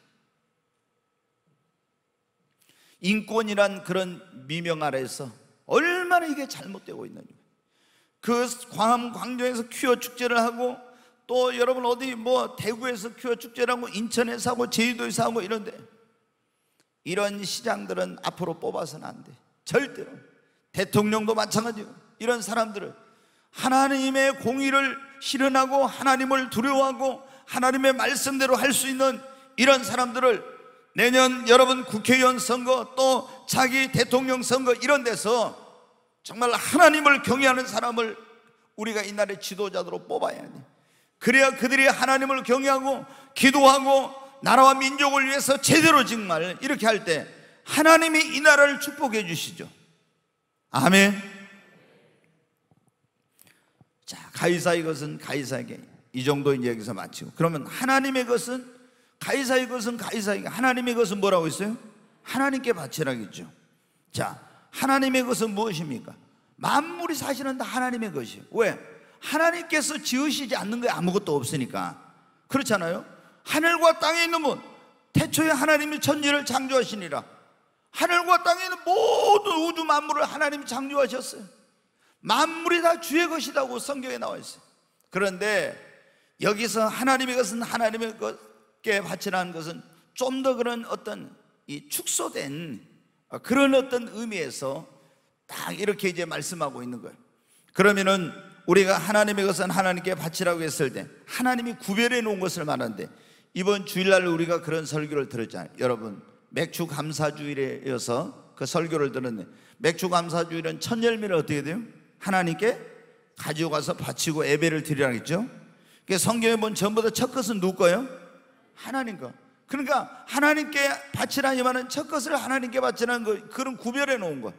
인권이란 그런 미명 아래에서 얼마나 이게 잘못되고 있는지. 그 광화문 광장에서 퀴어 축제를 하고 또 여러분 어디 뭐 대구에서 퀴어 축제를 하고 인천에서 하고 제주도에서 하고 이런데 이런 시장들은 앞으로 뽑아서는 안 돼. 절대로. 대통령도 마찬가지고 이런 사람들을 하나님의 공의를 실현하고 하나님을 두려워하고 하나님의 말씀대로 할 수 있는 이런 사람들을 내년 여러분 국회의원 선거 또 자기 대통령 선거 이런 데서 정말 하나님을 경외하는 사람을 우리가 이날의 지도자들로 뽑아야 돼. 그래야 그들이 하나님을 경외하고 기도하고 나라와 민족을 위해서 제대로 정말 이렇게 할 때 하나님이 이 나라를 축복해 주시죠. 아멘. 자, 가이사이 것은 가이사에게 이 정도 이제 여기서 마치고 그러면 하나님의 것은 가이사의 것은 가이사에게 하나님의 것은 뭐라고 했어요? 하나님께 바치라겠죠 자 하나님의 것은 무엇입니까? 만물이 사실은 다 하나님의 것이에요 왜? 하나님께서 지으시지 않는 게 아무것도 없으니까 그렇잖아요 하늘과 땅에 있는 분 태초에 하나님이 천지를 창조하시니라 하늘과 땅에 있는 모든 우주 만물을 하나님이 창조하셨어요 만물이 다 주의 것이라고 성경에 나와 있어요 그런데 여기서 하나님의 것은 하나님의 것 하나 바치라는 것은 좀 더 그런 어떤 이 축소된 아, 그런 어떤 의미에서 딱 이렇게 이제 말씀하고 있는 거예요. 그러면은 우리가 하나님의 것은 하나님께 바치라고 했을 때 하나님이 구별해 놓은 것을 말하는데 이번 주일날 우리가 그런 설교를 들었잖아요. 여러분, 맥주 감사주일에 이어서 그 설교를 들었는 맥주 감사주일은 첫 열매를 어떻게 돼요? 하나님께 가져가서 바치고 예배를 드리라고 했죠. 성경에 본 전부 다 첫 것은 누구 거예요? 하나님과 그러니까 하나님께 바치라 이 말은 첫 것을 하나님께 바치라는 거, 그런 구별해 놓은 거.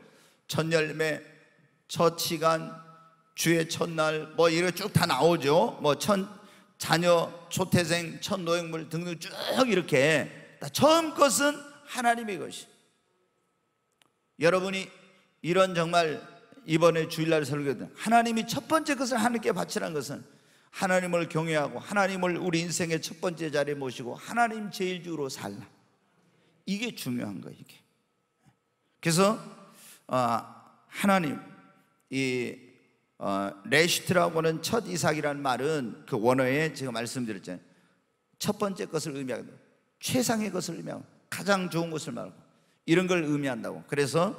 첫 열매, 첫 시간, 주의 첫날 뭐 이런 쭉다 나오죠. 뭐 첫 자녀, 초태생, 첫 노역물 등등 쭉 이렇게 처음 것은 하나님의 것이. 여러분이 이런 정말 이번에 주일날 설교든 하나님이 첫 번째 것을 하나님께 바치라는 것은 하나님을 경외하고 하나님을 우리 인생의 첫 번째 자리에 모시고 하나님 제일주로 살라. 이게 중요한 거예요, 이게. 그래서 어, 하나님 이 어, 레시트라고 하는 첫 이삭이라는 말은 그 원어에 제가 말씀드렸잖아요. 첫 번째 것을 의미하고 최상의 것을 의미하고 가장 좋은 것을 말하고 이런 걸 의미한다고. 그래서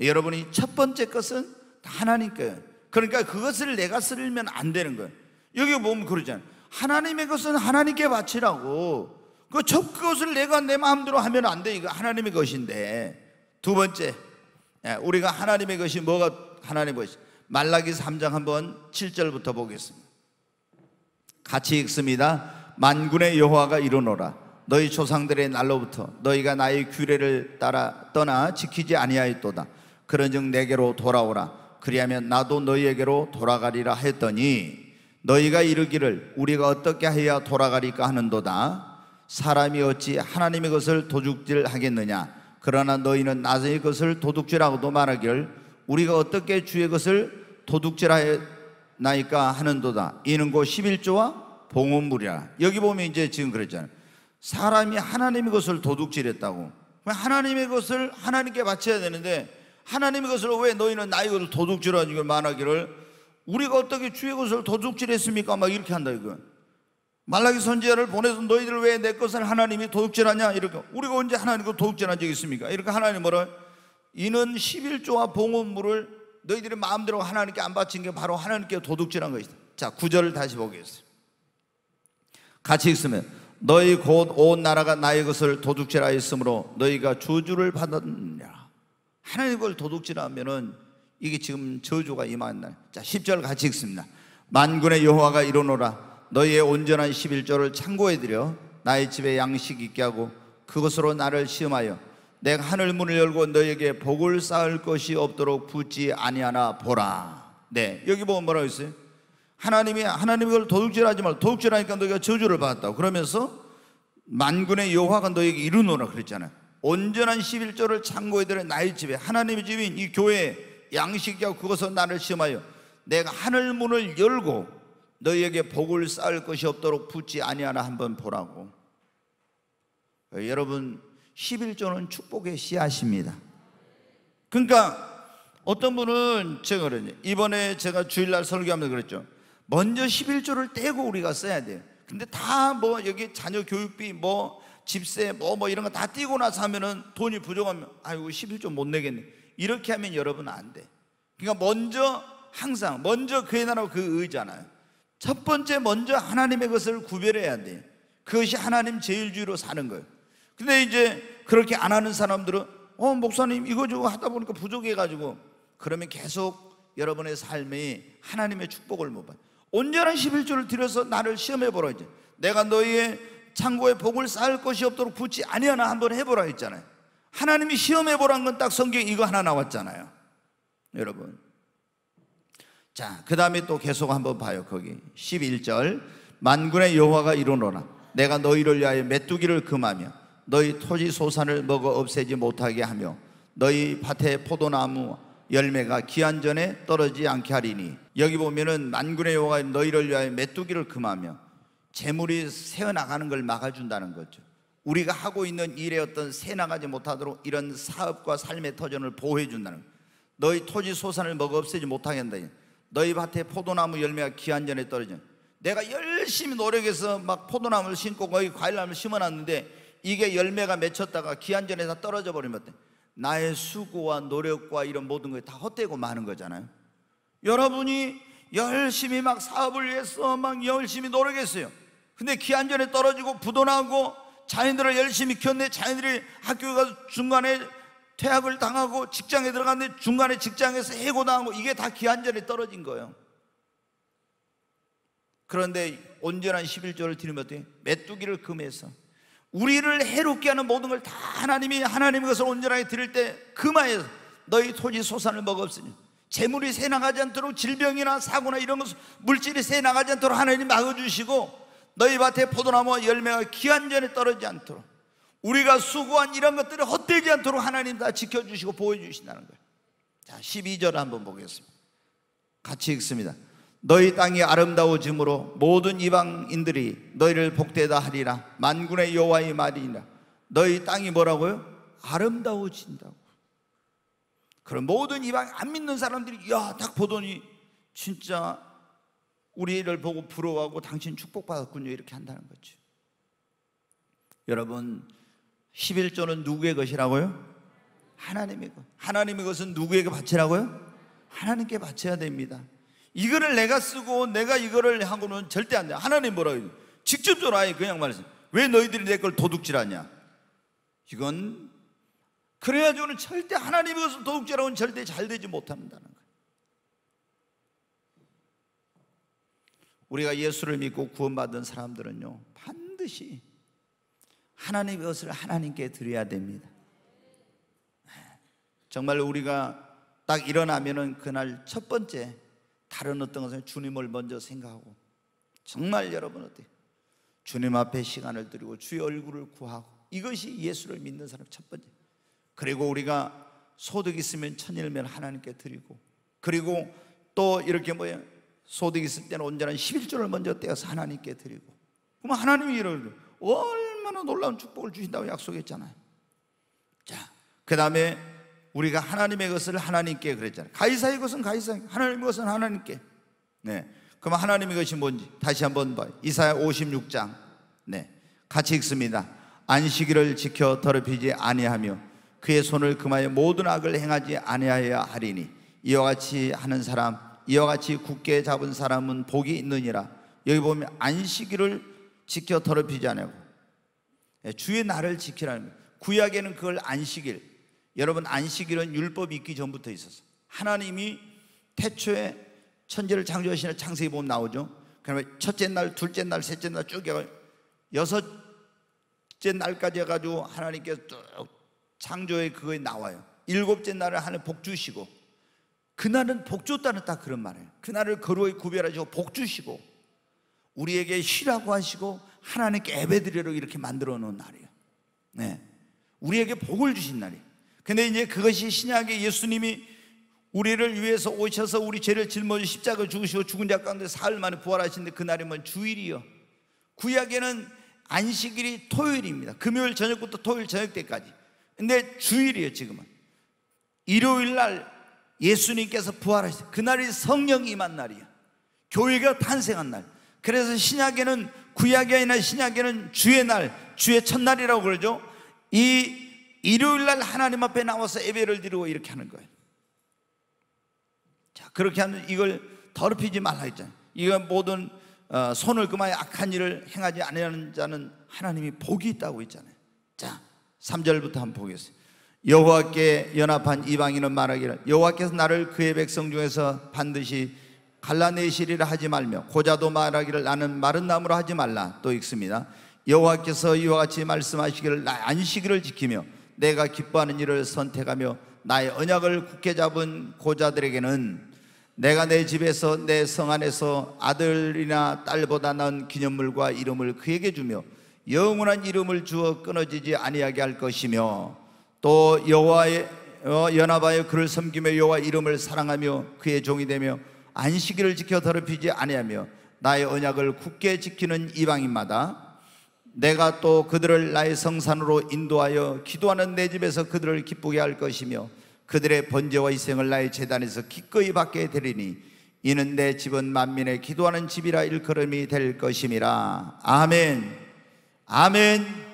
여러분이 첫 번째 것은 하나님 거 그러니까 그것을 내가 쓰면 안 되는 거예요. 여기 보면 그러잖아요. 하나님의 것은 하나님께 바치라고. 그 적것을 내가 내 마음대로 하면 안 돼. 이거 하나님의 것인데. 두 번째, 예, 우리가 하나님의 것이 뭐가 하나님의 것이? 말라기 3장 한번 7절부터 보겠습니다. 같이 읽습니다. 만군의 여호와가 이르노라. 너희 조상들의 날로부터 너희가 나의 규례를 따라 떠나 지키지 아니하였도다. 그런즉 내게로 돌아오라. 그리하면 나도 너희에게로 돌아가리라 했더니 너희가 이르기를 우리가 어떻게 해야 돌아가리까 하는도다 사람이 어찌 하나님의 것을 도둑질 하겠느냐 그러나 너희는 나중에 것을 도둑질하고도 말하기를 우리가 어떻게 주의 것을 도둑질하나이까 하는도다 이는 곧 11조와 봉헌물이라 여기 보면 이제 지금 그랬잖아요 사람이 하나님의 것을 도둑질했다고 하나님의 것을 하나님께 바쳐야 되는데 하나님의 것을 왜 너희는 나의 것을 도둑질하는 걸 말하기를 우리가 어떻게 주의 것을 도둑질했습니까? 막 이렇게 한다 이거. 말라기 선지자를 보내서 너희들 왜 내 것을 하나님이 도둑질하냐 이렇게 우리가 언제 하나님과 도둑질한 적 있습니까? 이렇게 하나님 뭐라 이는 11조와 봉헌물을 너희들이 마음대로 하나님께 안 바친 게 바로 하나님께 도둑질한 것이다. 자, 구절을 다시 보겠습니다. 같이 있으면 너희 곧 온 나라가 나의 것을 도둑질하였으므로 너희가 저주를 받았느냐. 하나님 걸 도둑질하면은 이게 지금 저주가 임한 날. 자, 10절 같이 읽습니다. 만군의 여호와가 이르노라 너희의 온전한 11조를 창고에 들여 나의 집에 양식 있게 하고 그것으로 나를 시험하여 내가 하늘 문을 열고 너에게 복을 쌓을 것이 없도록 붙지 아니하나 보라. 네, 여기 보면 뭐라고 했어요? 하나님이 하나님이 그걸 도둑질하지 말고 도둑질하니까 너희가 저주를 받았다. 그러면서 만군의 여호와가 너에게 이르노라 그랬잖아요. 온전한 11조를 창고에 들여 나의 집에 하나님의 집인 이 교회에 양식이 그것은 나를 시험하여 내가 하늘 문을 열고 너희에게 복을 쌓을 것이 없도록 붙지 아니하나 한번 보라고 예, 여러분 11조는 축복의 씨앗입니다 그러니까 어떤 분은 제가 그러냐 이번에 제가 주일날 설교하면서 그랬죠 먼저 11조를 떼고 우리가 써야 돼요 근데 다 뭐 여기 자녀 교육비 뭐 집세 뭐뭐 뭐 이런 거 다 떼고 나서 하면은 돈이 부족하면 아이고 11조 못 내겠네 이렇게 하면 여러분 안 돼. 그러니까 먼저 항상 먼저 그의 나라그 의잖아요. 첫 번째 먼저 하나님의 것을 구별해야 돼. 그것이 하나님 제일주의로 사는 거예요. 근데 이제 그렇게 안 하는 사람들은 어 목사님 이거 저거 하다 보니까 부족해 가지고 그러면 계속 여러분의 삶이 하나님의 축복을 못 봐요. 온전한 11조를 들여서 나를 시험해 보라 이제. 내가 너희의 창고에 복을 쌓을 것이 없도록 붙지 아니하나 한번 해보라 했잖아요. 하나님이 시험해 보라는건 딱 성경 에 이거 하나 나왔잖아요. 여러분. 자, 그 다음에 또 계속 한번 봐요. 거기 11절 만군의 여호와가 이르노라 내가 너희를 위하여 메뚜기를 금하며 너희 토지 소산을 먹어 없애지 못하게 하며 너희 밭의 포도나무 열매가 기한 전에 떨어지지 않게 하리니 여기 보면은 만군의 여호와가 너희를 위하여 메뚜기를 금하며 재물이 새어나가는 걸 막아준다는 거죠. 우리가 하고 있는 일에 어떤 새나가지 못하도록 이런 사업과 삶의 터전을 보호해 준다는 너희 토지 소산을 먹어 없애지 못하게 한다 너희 밭에 포도나무 열매가 기한전에 떨어져 내가 열심히 노력해서 막 포도나무를 심고 거기 과일나무를 심어놨는데 이게 열매가 맺혔다가 기한전에 다 떨어져 버리면 어때? 나의 수고와 노력과 이런 모든 것이 다 헛되고 마는 거잖아요 여러분이 열심히 막 사업을 위해서 막 열심히 노력했어요 근데 기한전에 떨어지고 부도나고 자녀들을 열심히 키웠는데 자녀들이 학교에 가서 중간에 퇴학을 당하고 직장에 들어갔는데 중간에 직장에서 해고당하고 이게 다 기한전에 떨어진 거예요. 그런데 온전한 11조를 드리면 메뚜기를 금해서 우리를 해롭게 하는 모든 걸 다 하나님이 하나님 것을 온전하게 드릴 때 금하여 너희 토지 소산을 먹었으니 재물이 새나가지 않도록 질병이나 사고나 이런 것 물질이 새나가지 않도록 하나님 막아주시고 너희 밭에 포도나무 와 열매가 기한전에 떨어지지 않도록 우리가 수고한 이런 것들이 헛되지 않도록 하나님 다 지켜주시고 보여주신다는 거예요 자 12절 한번 보겠습니다 같이 읽습니다 너희 땅이 아름다워짐으로 모든 이방인들이 너희를 복되다 하리라 만군의 여호와의 말이니라 너희 땅이 뭐라고요? 아름다워진다고 그럼 모든 이방 안 믿는 사람들이 야딱 보더니 진짜 우리를 보고 부러워하고 당신 축복받았군요. 이렇게 한다는 거죠. 여러분, 11조는 누구의 것이라고요? 하나님의 것. 하나님의 것은 누구에게 바치라고요? 하나님께 바쳐야 됩니다. 이거를 내가 쓰고 내가 이거를 하고는 절대 안 돼. 하나님 뭐라고 직접적으로 아예 그냥 말했어요. 왜 너희들이 내 걸 도둑질하냐? 이건 그래야지고는 절대 하나님의 것을 도둑질하고는 절대 잘 되지 못합니다 우리가 예수를 믿고 구원받은 사람들은요, 반드시 하나님의 것을 하나님께 드려야 됩니다. 네. 정말 우리가 딱 일어나면은 그날 첫 번째 다른 어떤 것은 주님을 먼저 생각하고 정말 여러분 어때요? 주님 앞에 시간을 드리고 주의 얼굴을 구하고 이것이 예수를 믿는 사람 첫 번째. 그리고 우리가 소득 있으면 천일면 하나님께 드리고 그리고 또 이렇게 뭐예요? 소득이 있을 때는 온전한 11조를 먼저 떼어서 하나님께 드리고 그러면 하나님이 이를 얼마나 놀라운 축복을 주신다고 약속했잖아요 자, 그 다음에 우리가 하나님의 것을 하나님께 그랬잖아요 가이사의 것은 가이사 하나님의 것은 하나님께 네. 그럼 하나님의 것이 뭔지 다시 한번 봐요 이사야 56장 네. 같이 읽습니다 안식일을 지켜 더럽히지 아니하며 그의 손을 금하여 모든 악을 행하지 아니하여 하리니 이와 같이 하는 사람 이와 같이 굳게 잡은 사람은 복이 있느니라. 여기 보면 안식일을 지켜 더럽히지 않고 으 예, 주의 날을 지키라는 거예요. 구약에는 그걸 안식일. 여러분 안식일은 율법이 있기 전부터 있었어. 하나님이 태초에 천지를 창조하시는 창세기 보면 나오죠. 그다음에 첫째 날, 둘째 날, 셋째 날쭉 해가 여섯째 날까지 해가지고 하나님께서 쭉 창조의 그거에 나와요. 일곱째 날을 하나님 복 주시고 그날은 복 줬다는 딱 그런 말이에요. 그날을 거루에 구별하시고 복 주시고 우리에게 쉬라고 하시고 하나님께 예배드리려고 이렇게 만들어 놓은 날이에요. 네. 우리에게 복을 주신 날이에요. 근데 이제 그것이 신약의 예수님이 우리를 위해서 오셔서 우리 죄를 짊어져 십자가 죽시고 죽은 자 가운데 사흘 만에 부활하신데 그날이면 주일이요. 구약에는 안식일이 토요일입니다. 금요일 저녁부터 토요일 저녁 때까지. 근데 주일이에요, 지금은. 일요일 날 예수님께서 부활하신 셨 그날이 성령이 임한 날이에요 교회가 탄생한 날. 그래서 신약에는 구약이 아니라 신약에는 주의 날, 주의 첫날이라고 그러죠. 이 일요일 날 하나님 앞에 나와서 예배를 드리고 이렇게 하는 거예요. 자, 그렇게 하는 이걸 더럽히지 말라 했잖아요. 이건 모든 어, 손을 그만에 악한 일을 행하지 않으려는 자는 하나님이 복이 있다고 했잖아요. 자, 3절부터 한번 보겠습니다. 여호와께 연합한 이방인은 말하기를 여호와께서 나를 그의 백성 중에서 반드시 갈라내시리라 하지 말며 고자도 말하기를 나는 마른 나무로 하지 말라 또 읽습니다 여호와께서 이와 같이 말씀하시기를 나 안식일을 지키며 내가 기뻐하는 일을 선택하며 나의 언약을 굳게 잡은 고자들에게는 내가 내 집에서 내 성 안에서 아들이나 딸보다 나 기념물과 이름을 그에게 주며 영원한 이름을 주어 끊어지지 아니하게 할 것이며 또 여호와의 어, 연합하여 그를 섬기며 여호와 이름을 사랑하며 그의 종이 되며 안식일을 지켜 더럽히지 아니하며 나의 언약을 굳게 지키는 이방인마다 내가 또 그들을 나의 성산으로 인도하여 기도하는 내 집에서 그들을 기쁘게 할 것이며 그들의 번제와 희생을 나의 재단에서 기꺼이 받게 되리니 이는 내 집은 만민의 기도하는 집이라 일컬음이 될 것임이라 아멘 아멘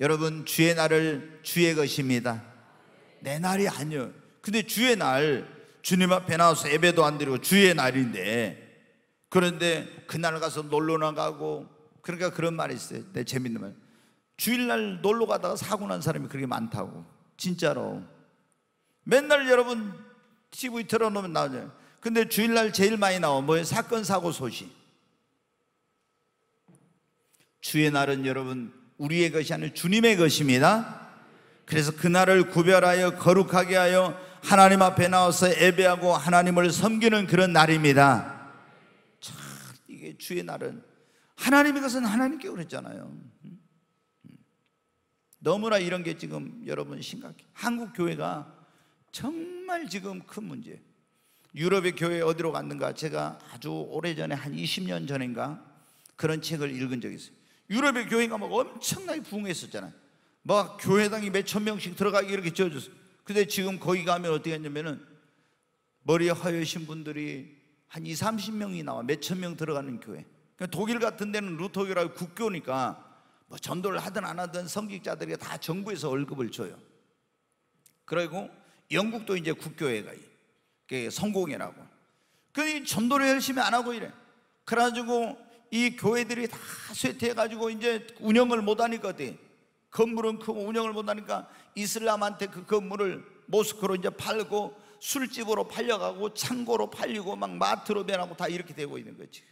여러분 주의 날을 주의 것입니다. 내 날이 아니요. 근데 주의 날 주님 앞에 나와서 예배도 안 드리고 주의 날인데 그런데 그날 가서 놀러 나가고 그러니까 그런 말이 있어요. 내 재밌는 말. 주일날 놀러 가다가 사고 난 사람이 그렇게 많다고. 진짜로. 맨날 여러분 TV 틀어놓으면 나오죠. 근데 주일날 제일 많이 나와. 뭐 사건, 사고 소식. 주의 날은 여러분 우리의 것이 아니라 주님의 것입니다. 그래서 그날을 구별하여 거룩하게 하여 하나님 앞에 나와서 예배하고 하나님을 섬기는 그런 날입니다. 참 이게 주의 날은 하나님의 것은 하나님께 그랬잖아요. 너무나 이런 게 지금 여러분 심각해. 한국 교회가 정말 지금 큰 문제. 유럽의 교회 어디로 갔는가? 제가 아주 오래 전에 한 20년 전인가 그런 책을 읽은 적이 있어요. 유럽의 교회가 막 엄청나게 부흥했었잖아요. 막 교회당이 몇 천 명씩 들어가기 이렇게 지어줬어. 근데 지금 거기 가면 어떻게 했냐면은 머리에 하여신 분들이 한 2, 30명이 나와. 몇 천 명 들어가는 교회. 그러니까 독일 같은 데는 루터교라고 국교니까 뭐 전도를 하든 안 하든 성직자들이 다 정부에서 월급을 줘요. 그리고 영국도 이제 국교회가 성공회라고. 그 전도를 열심히 안 하고 이래. 그래가지고 이 교회들이 다 쇠퇴해가지고 이제 운영을 못하니까 어 건물은 크고 운영을 못하니까 이슬람한테 그 건물을 모스크로 이제 팔고 술집으로 팔려가고 창고로 팔리고 막 마트로 변하고 다 이렇게 되고 있는 거지.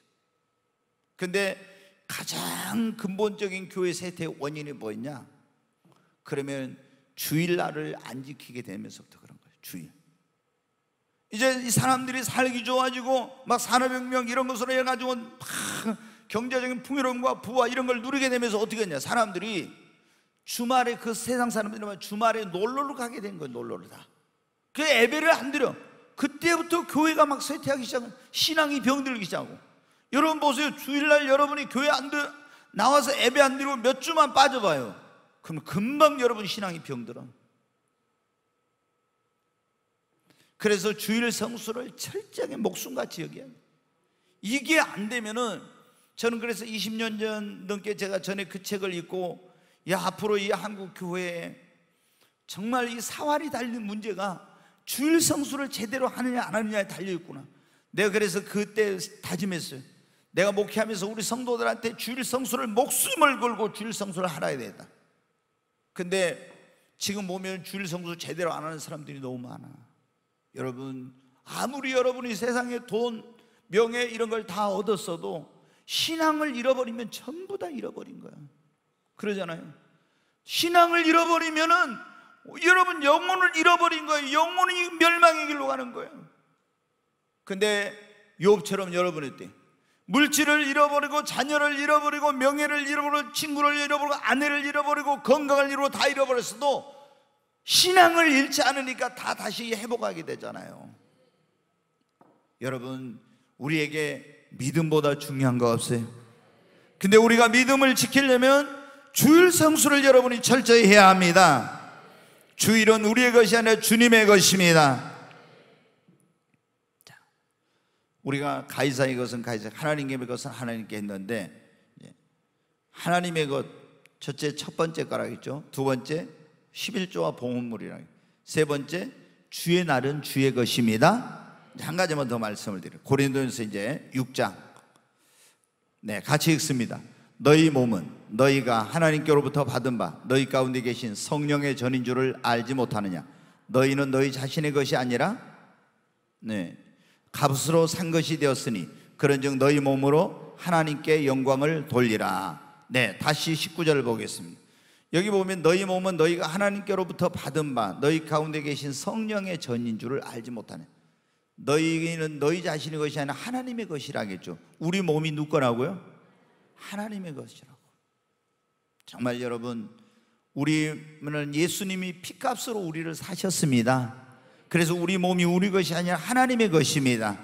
근데 가장 근본적인 교회 세태의 원인이 뭐였냐? 그러면 주일날을 안 지키게 되면서부터 그런 거예요. 주일. 이제 이 사람들이 살기 좋아지고 막 산업혁명 이런 것으로 해가지고 막 경제적인 풍요로움과 부와 이런 걸 누리게 되면서 어떻게 했냐 사람들이 주말에 그 세상 사람들이 주말에 놀러를 가게 된 거예요 놀러를 다그 애배를안들려 그때부터 교회가 막 쇠퇴하기 시작한 하 신앙이 병들기 시작하고 여러분 보세요 주일날 여러분이 교회 안 들, 나와서 애배안들리고몇 주만 빠져봐요 그럼 금방 여러분 신앙이 병들어 그래서 주일 성수를 철저하게 목숨같이 여기야 이게 안 되면은 저는 그래서 20년 전 넘게 제가 전에 그 책을 읽고 야 앞으로 이 한국 교회에 정말 이 사활이 달린 문제가 주일 성수를 제대로 하느냐 안 하느냐에 달려 있구나. 내가 그래서 그때 다짐했어요. 내가 목회하면서 우리 성도들한테 주일 성수를 목숨을 걸고 주일 성수를 알아야 된다. 근데 지금 보면 주일 성수 제대로 안 하는 사람들이 너무 많아. 여러분, 아무리 여러분이 세상에 돈, 명예 이런 걸 다 얻었어도 신앙을 잃어버리면 전부 다 잃어버린 거야. 그러잖아요. 신앙을 잃어버리면은 여러분 영혼을 잃어버린 거예요. 영혼이 멸망의 길로 가는 거예요. 근데 욥처럼 여러분의 때 물질을 잃어버리고 자녀를 잃어버리고 명예를 잃어버리고 친구를 잃어버리고 아내를 잃어버리고 건강을 잃어버리고 다 잃어버렸어도 신앙을 잃지 않으니까 다 다시 회복하게 되잖아요. 여러분, 우리에게 믿음보다 중요한 거 없어요. 근데 우리가 믿음을 지키려면 주일 성수를 여러분이 철저히 해야 합니다. 주일은 우리의 것이 아니라 주님의 것입니다. 자, 우리가 가이사의 것은 가이사, 하나님의 것은 하나님께 했는데 하나님의 것 첫째 첫 번째 가락이죠. 두 번째 11조와 보험물이랑세 번째, 주의 날은 주의 것입니다. 한 가지만 더 말씀을 드려요. 고린도전서 이제 6장. 네, 같이 읽습니다. 너희 몸은 너희가 하나님께로부터 받은 바 너희 가운데 계신 성령의 전인 줄을 알지 못하느냐. 너희는 너희 자신의 것이 아니라 네, 값으로 산 것이 되었으니 그런즉 너희 몸으로 하나님께 영광을 돌리라. 네, 다시 19절을 보겠습니다. 여기 보면 너희 몸은 너희가 하나님께로부터 받은 바 너희 가운데 계신 성령의 전인 줄을 알지 못하네. 너희는 너희 자신의 것이 아니라 하나님의 것이라겠죠. 우리 몸이 누구라고요? 하나님의 것이라고. 정말 여러분, 우리는 예수님이 피값으로 우리를 사셨습니다. 그래서 우리 몸이 우리 것이 아니라 하나님의 것입니다.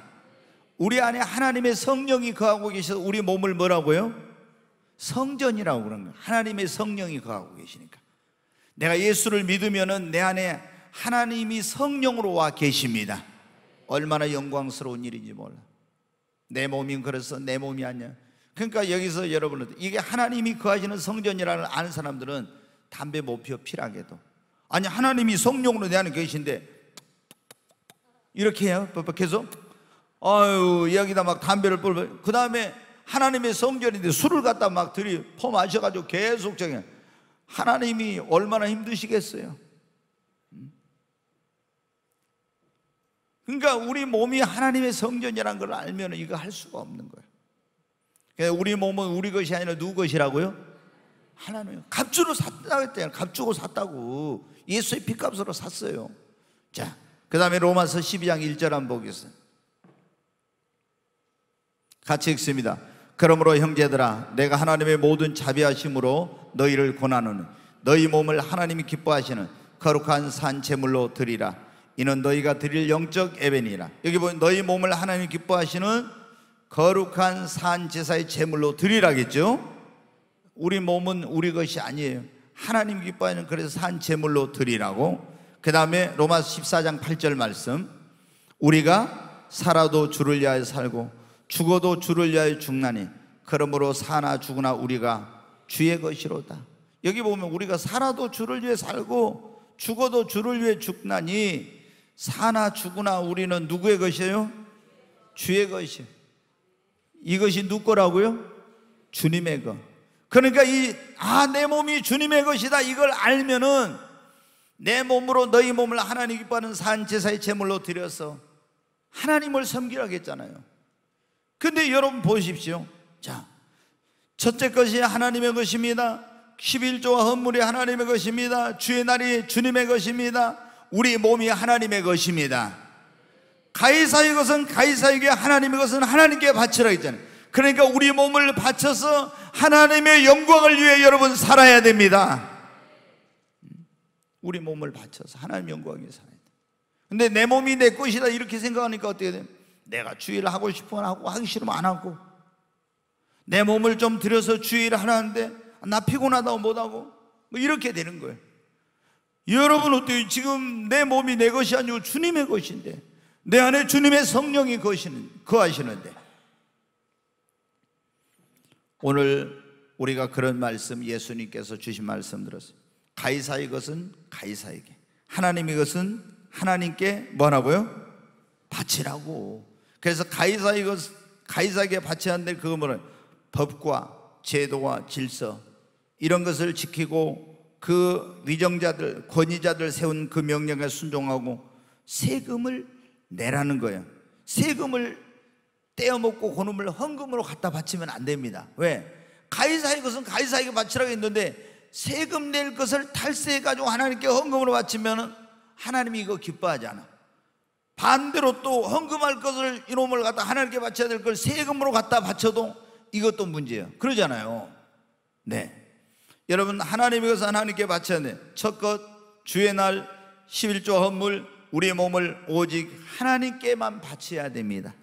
우리 안에 하나님의 성령이 거하고 계셔서 우리 몸을 뭐라고요? 성전이라고 그런 거예요. 하나님의 성령이 거하고 그 계시니까. 내가 예수를 믿으면은 내 안에 하나님이 성령으로 와 계십니다. 얼마나 영광스러운 일인지 몰라. 내몸이 그래서 내 몸이 아니야. 그러니까 여기서 여러분들 이게 하나님이 거하시는 그 성전이라는 아는 사람들은 담배 못 피워 필하게도 아니 하나님이 성령으로 내 안에 계신데 이렇게 해요. 계속 아유 여기다 막 담배를 뿔뿔 그 다음에 하나님의 성전인데 술을 갖다 막 들이 퍼마셔가지고 계속 정해. 하나님이 얼마나 힘드시겠어요? 음? 그러니까 우리 몸이 하나님의 성전이라는 걸 알면 이거 할 수가 없는 거예요. 그러니까 우리 몸은 우리 것이 아니라 누구 것이라고요? 하나님. 값주로 샀다고 값주고 샀다고. 예수의 핏값으로 샀어요. 자, 그 다음에 로마서 12장 1절 한번 보겠습니다. 같이 읽습니다. 그러므로 형제들아 내가 하나님의 모든 자비하심으로 너희를 권하노 너희 몸을 하나님이 기뻐하시는 거룩한 산채물로 드리라 이는 너희가 드릴 영적 예배니라 여기 보면 너희 몸을 하나님이 기뻐하시는 거룩한 산제사의 제물로 드리라겠죠 우리 몸은 우리 것이 아니에요 하나님 기뻐하는 그래서 산 제물로 드리라고 그 다음에 로마 14장 8절 말씀 우리가 살아도 주를 위하여 살고 죽어도 주를 위하여 죽나니 그러므로 사나 죽으나 우리가 주의 것이로다. 여기 보면 우리가 살아도 주를 위해 살고 죽어도 주를 위해 죽나니 사나 죽으나 우리는 누구의 것이에요? 주의 것이. 이것이 누구 거라고요? 주님의 것. 그러니까 이, 아, 내 몸이 주님의 것이다. 이걸 알면은 내 몸으로 너희 몸을 하나님 기뻐하는 산제사의 제물로 드려서 하나님을 섬기라고 했잖아요. 근데 여러분 보십시오. 자, 첫째 것이 하나님의 것입니다. 11조와 헌물이 하나님의 것입니다. 주의 날이 주님의 것입니다. 우리 몸이 하나님의 것입니다. 가이사의 것은 가이사에게 하나님의 것은 하나님께 바치라 했잖아요. 그러니까 우리 몸을 바쳐서 하나님의 영광을 위해 여러분 살아야 됩니다. 우리 몸을 바쳐서 하나님 의 영광에 살아야 돼. 근데 내 몸이 내 것이다 이렇게 생각하니까 어떻게 됩니까? 내가 주의를 하고 싶으면 하고 하기 싫으면 안 하고 내 몸을 좀 들여서 주의를 하라는데 나 피곤하다고 못하고 뭐 이렇게 되는 거예요 여러분 어떻게 지금 내 몸이 내 것이 아니고 주님의 것인데 내 안에 주님의 성령이 거시는, 거하시는데 오늘 우리가 그런 말씀 예수님께서 주신 말씀 들었어요 가이사의 것은 가이사에게 하나님의 것은 하나님께 뭐하고요? 바치라고 그래서 가이사 이거 가이사에게 바치는데 그거 뭐는 법과 제도와 질서 이런 것을 지키고 그 위정자들 권위자들 세운 그 명령에 순종하고 세금을 내라는 거예요. 세금을 떼어먹고 고놈을 헌금으로 갖다 바치면 안 됩니다. 왜? 가이사의 것은 가이사에게 바치라고 했는데 세금 낼 것을 탈세해가지고 하나님께 헌금으로 바치면 하나님이 이거 기뻐하지 않아. 반대로 또 헌금할 것을 이놈을 갖다 하나님께 바쳐야 될 걸 세금으로 갖다 바쳐도 이것도 문제예요. 그러잖아요. 네. 여러분 하나님의 것을 하나님께 바쳐야 돼. 첫것 주의 날 11조 헌물 우리의 몸을 오직 하나님께만 바쳐야 됩니다.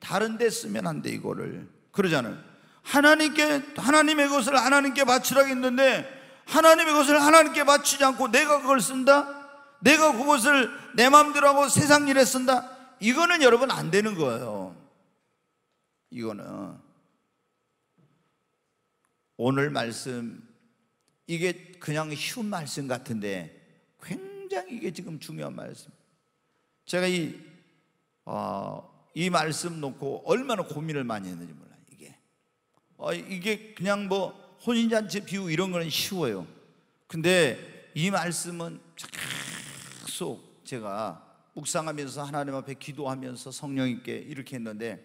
다른 데 쓰면 안 돼 이거를. 그러잖아요. 하나님께 하나님의 것을 하나님께 바치라고 했는데 하나님의 것을 하나님께 바치지 않고 내가 그걸 쓴다? 내가 그것을 내 마음대로 하고 세상 일에 쓴다. 이거는 여러분 안 되는 거예요. 이거는 오늘 말씀 이게 그냥 쉬운 말씀 같은데 굉장히 이게 지금 중요한 말씀. 제가 이, 어, 이 말씀 놓고 얼마나 고민을 많이 했는지 몰라요, 이게. 어, 이게 그냥 뭐 혼인잔치 비유 이런 거는 쉬워요. 근데 이 말씀은 계속 제가 묵상하면서 하나님 앞에 기도하면서 성령님께 이렇게 했는데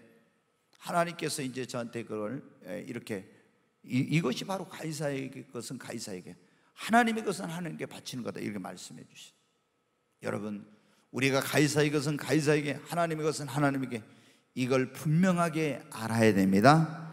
하나님께서 이제 저한테 그걸 예, 이렇게 이, 이것이 바로 가이사에게 것은 가이사에게 하나님의 것은 하나님께 바치는 거다 이렇게 말씀해 주시. 여러분 우리가 가이사의 것은 가이사에게 하나님의 것은 하나님에게 이걸 분명하게 알아야 됩니다.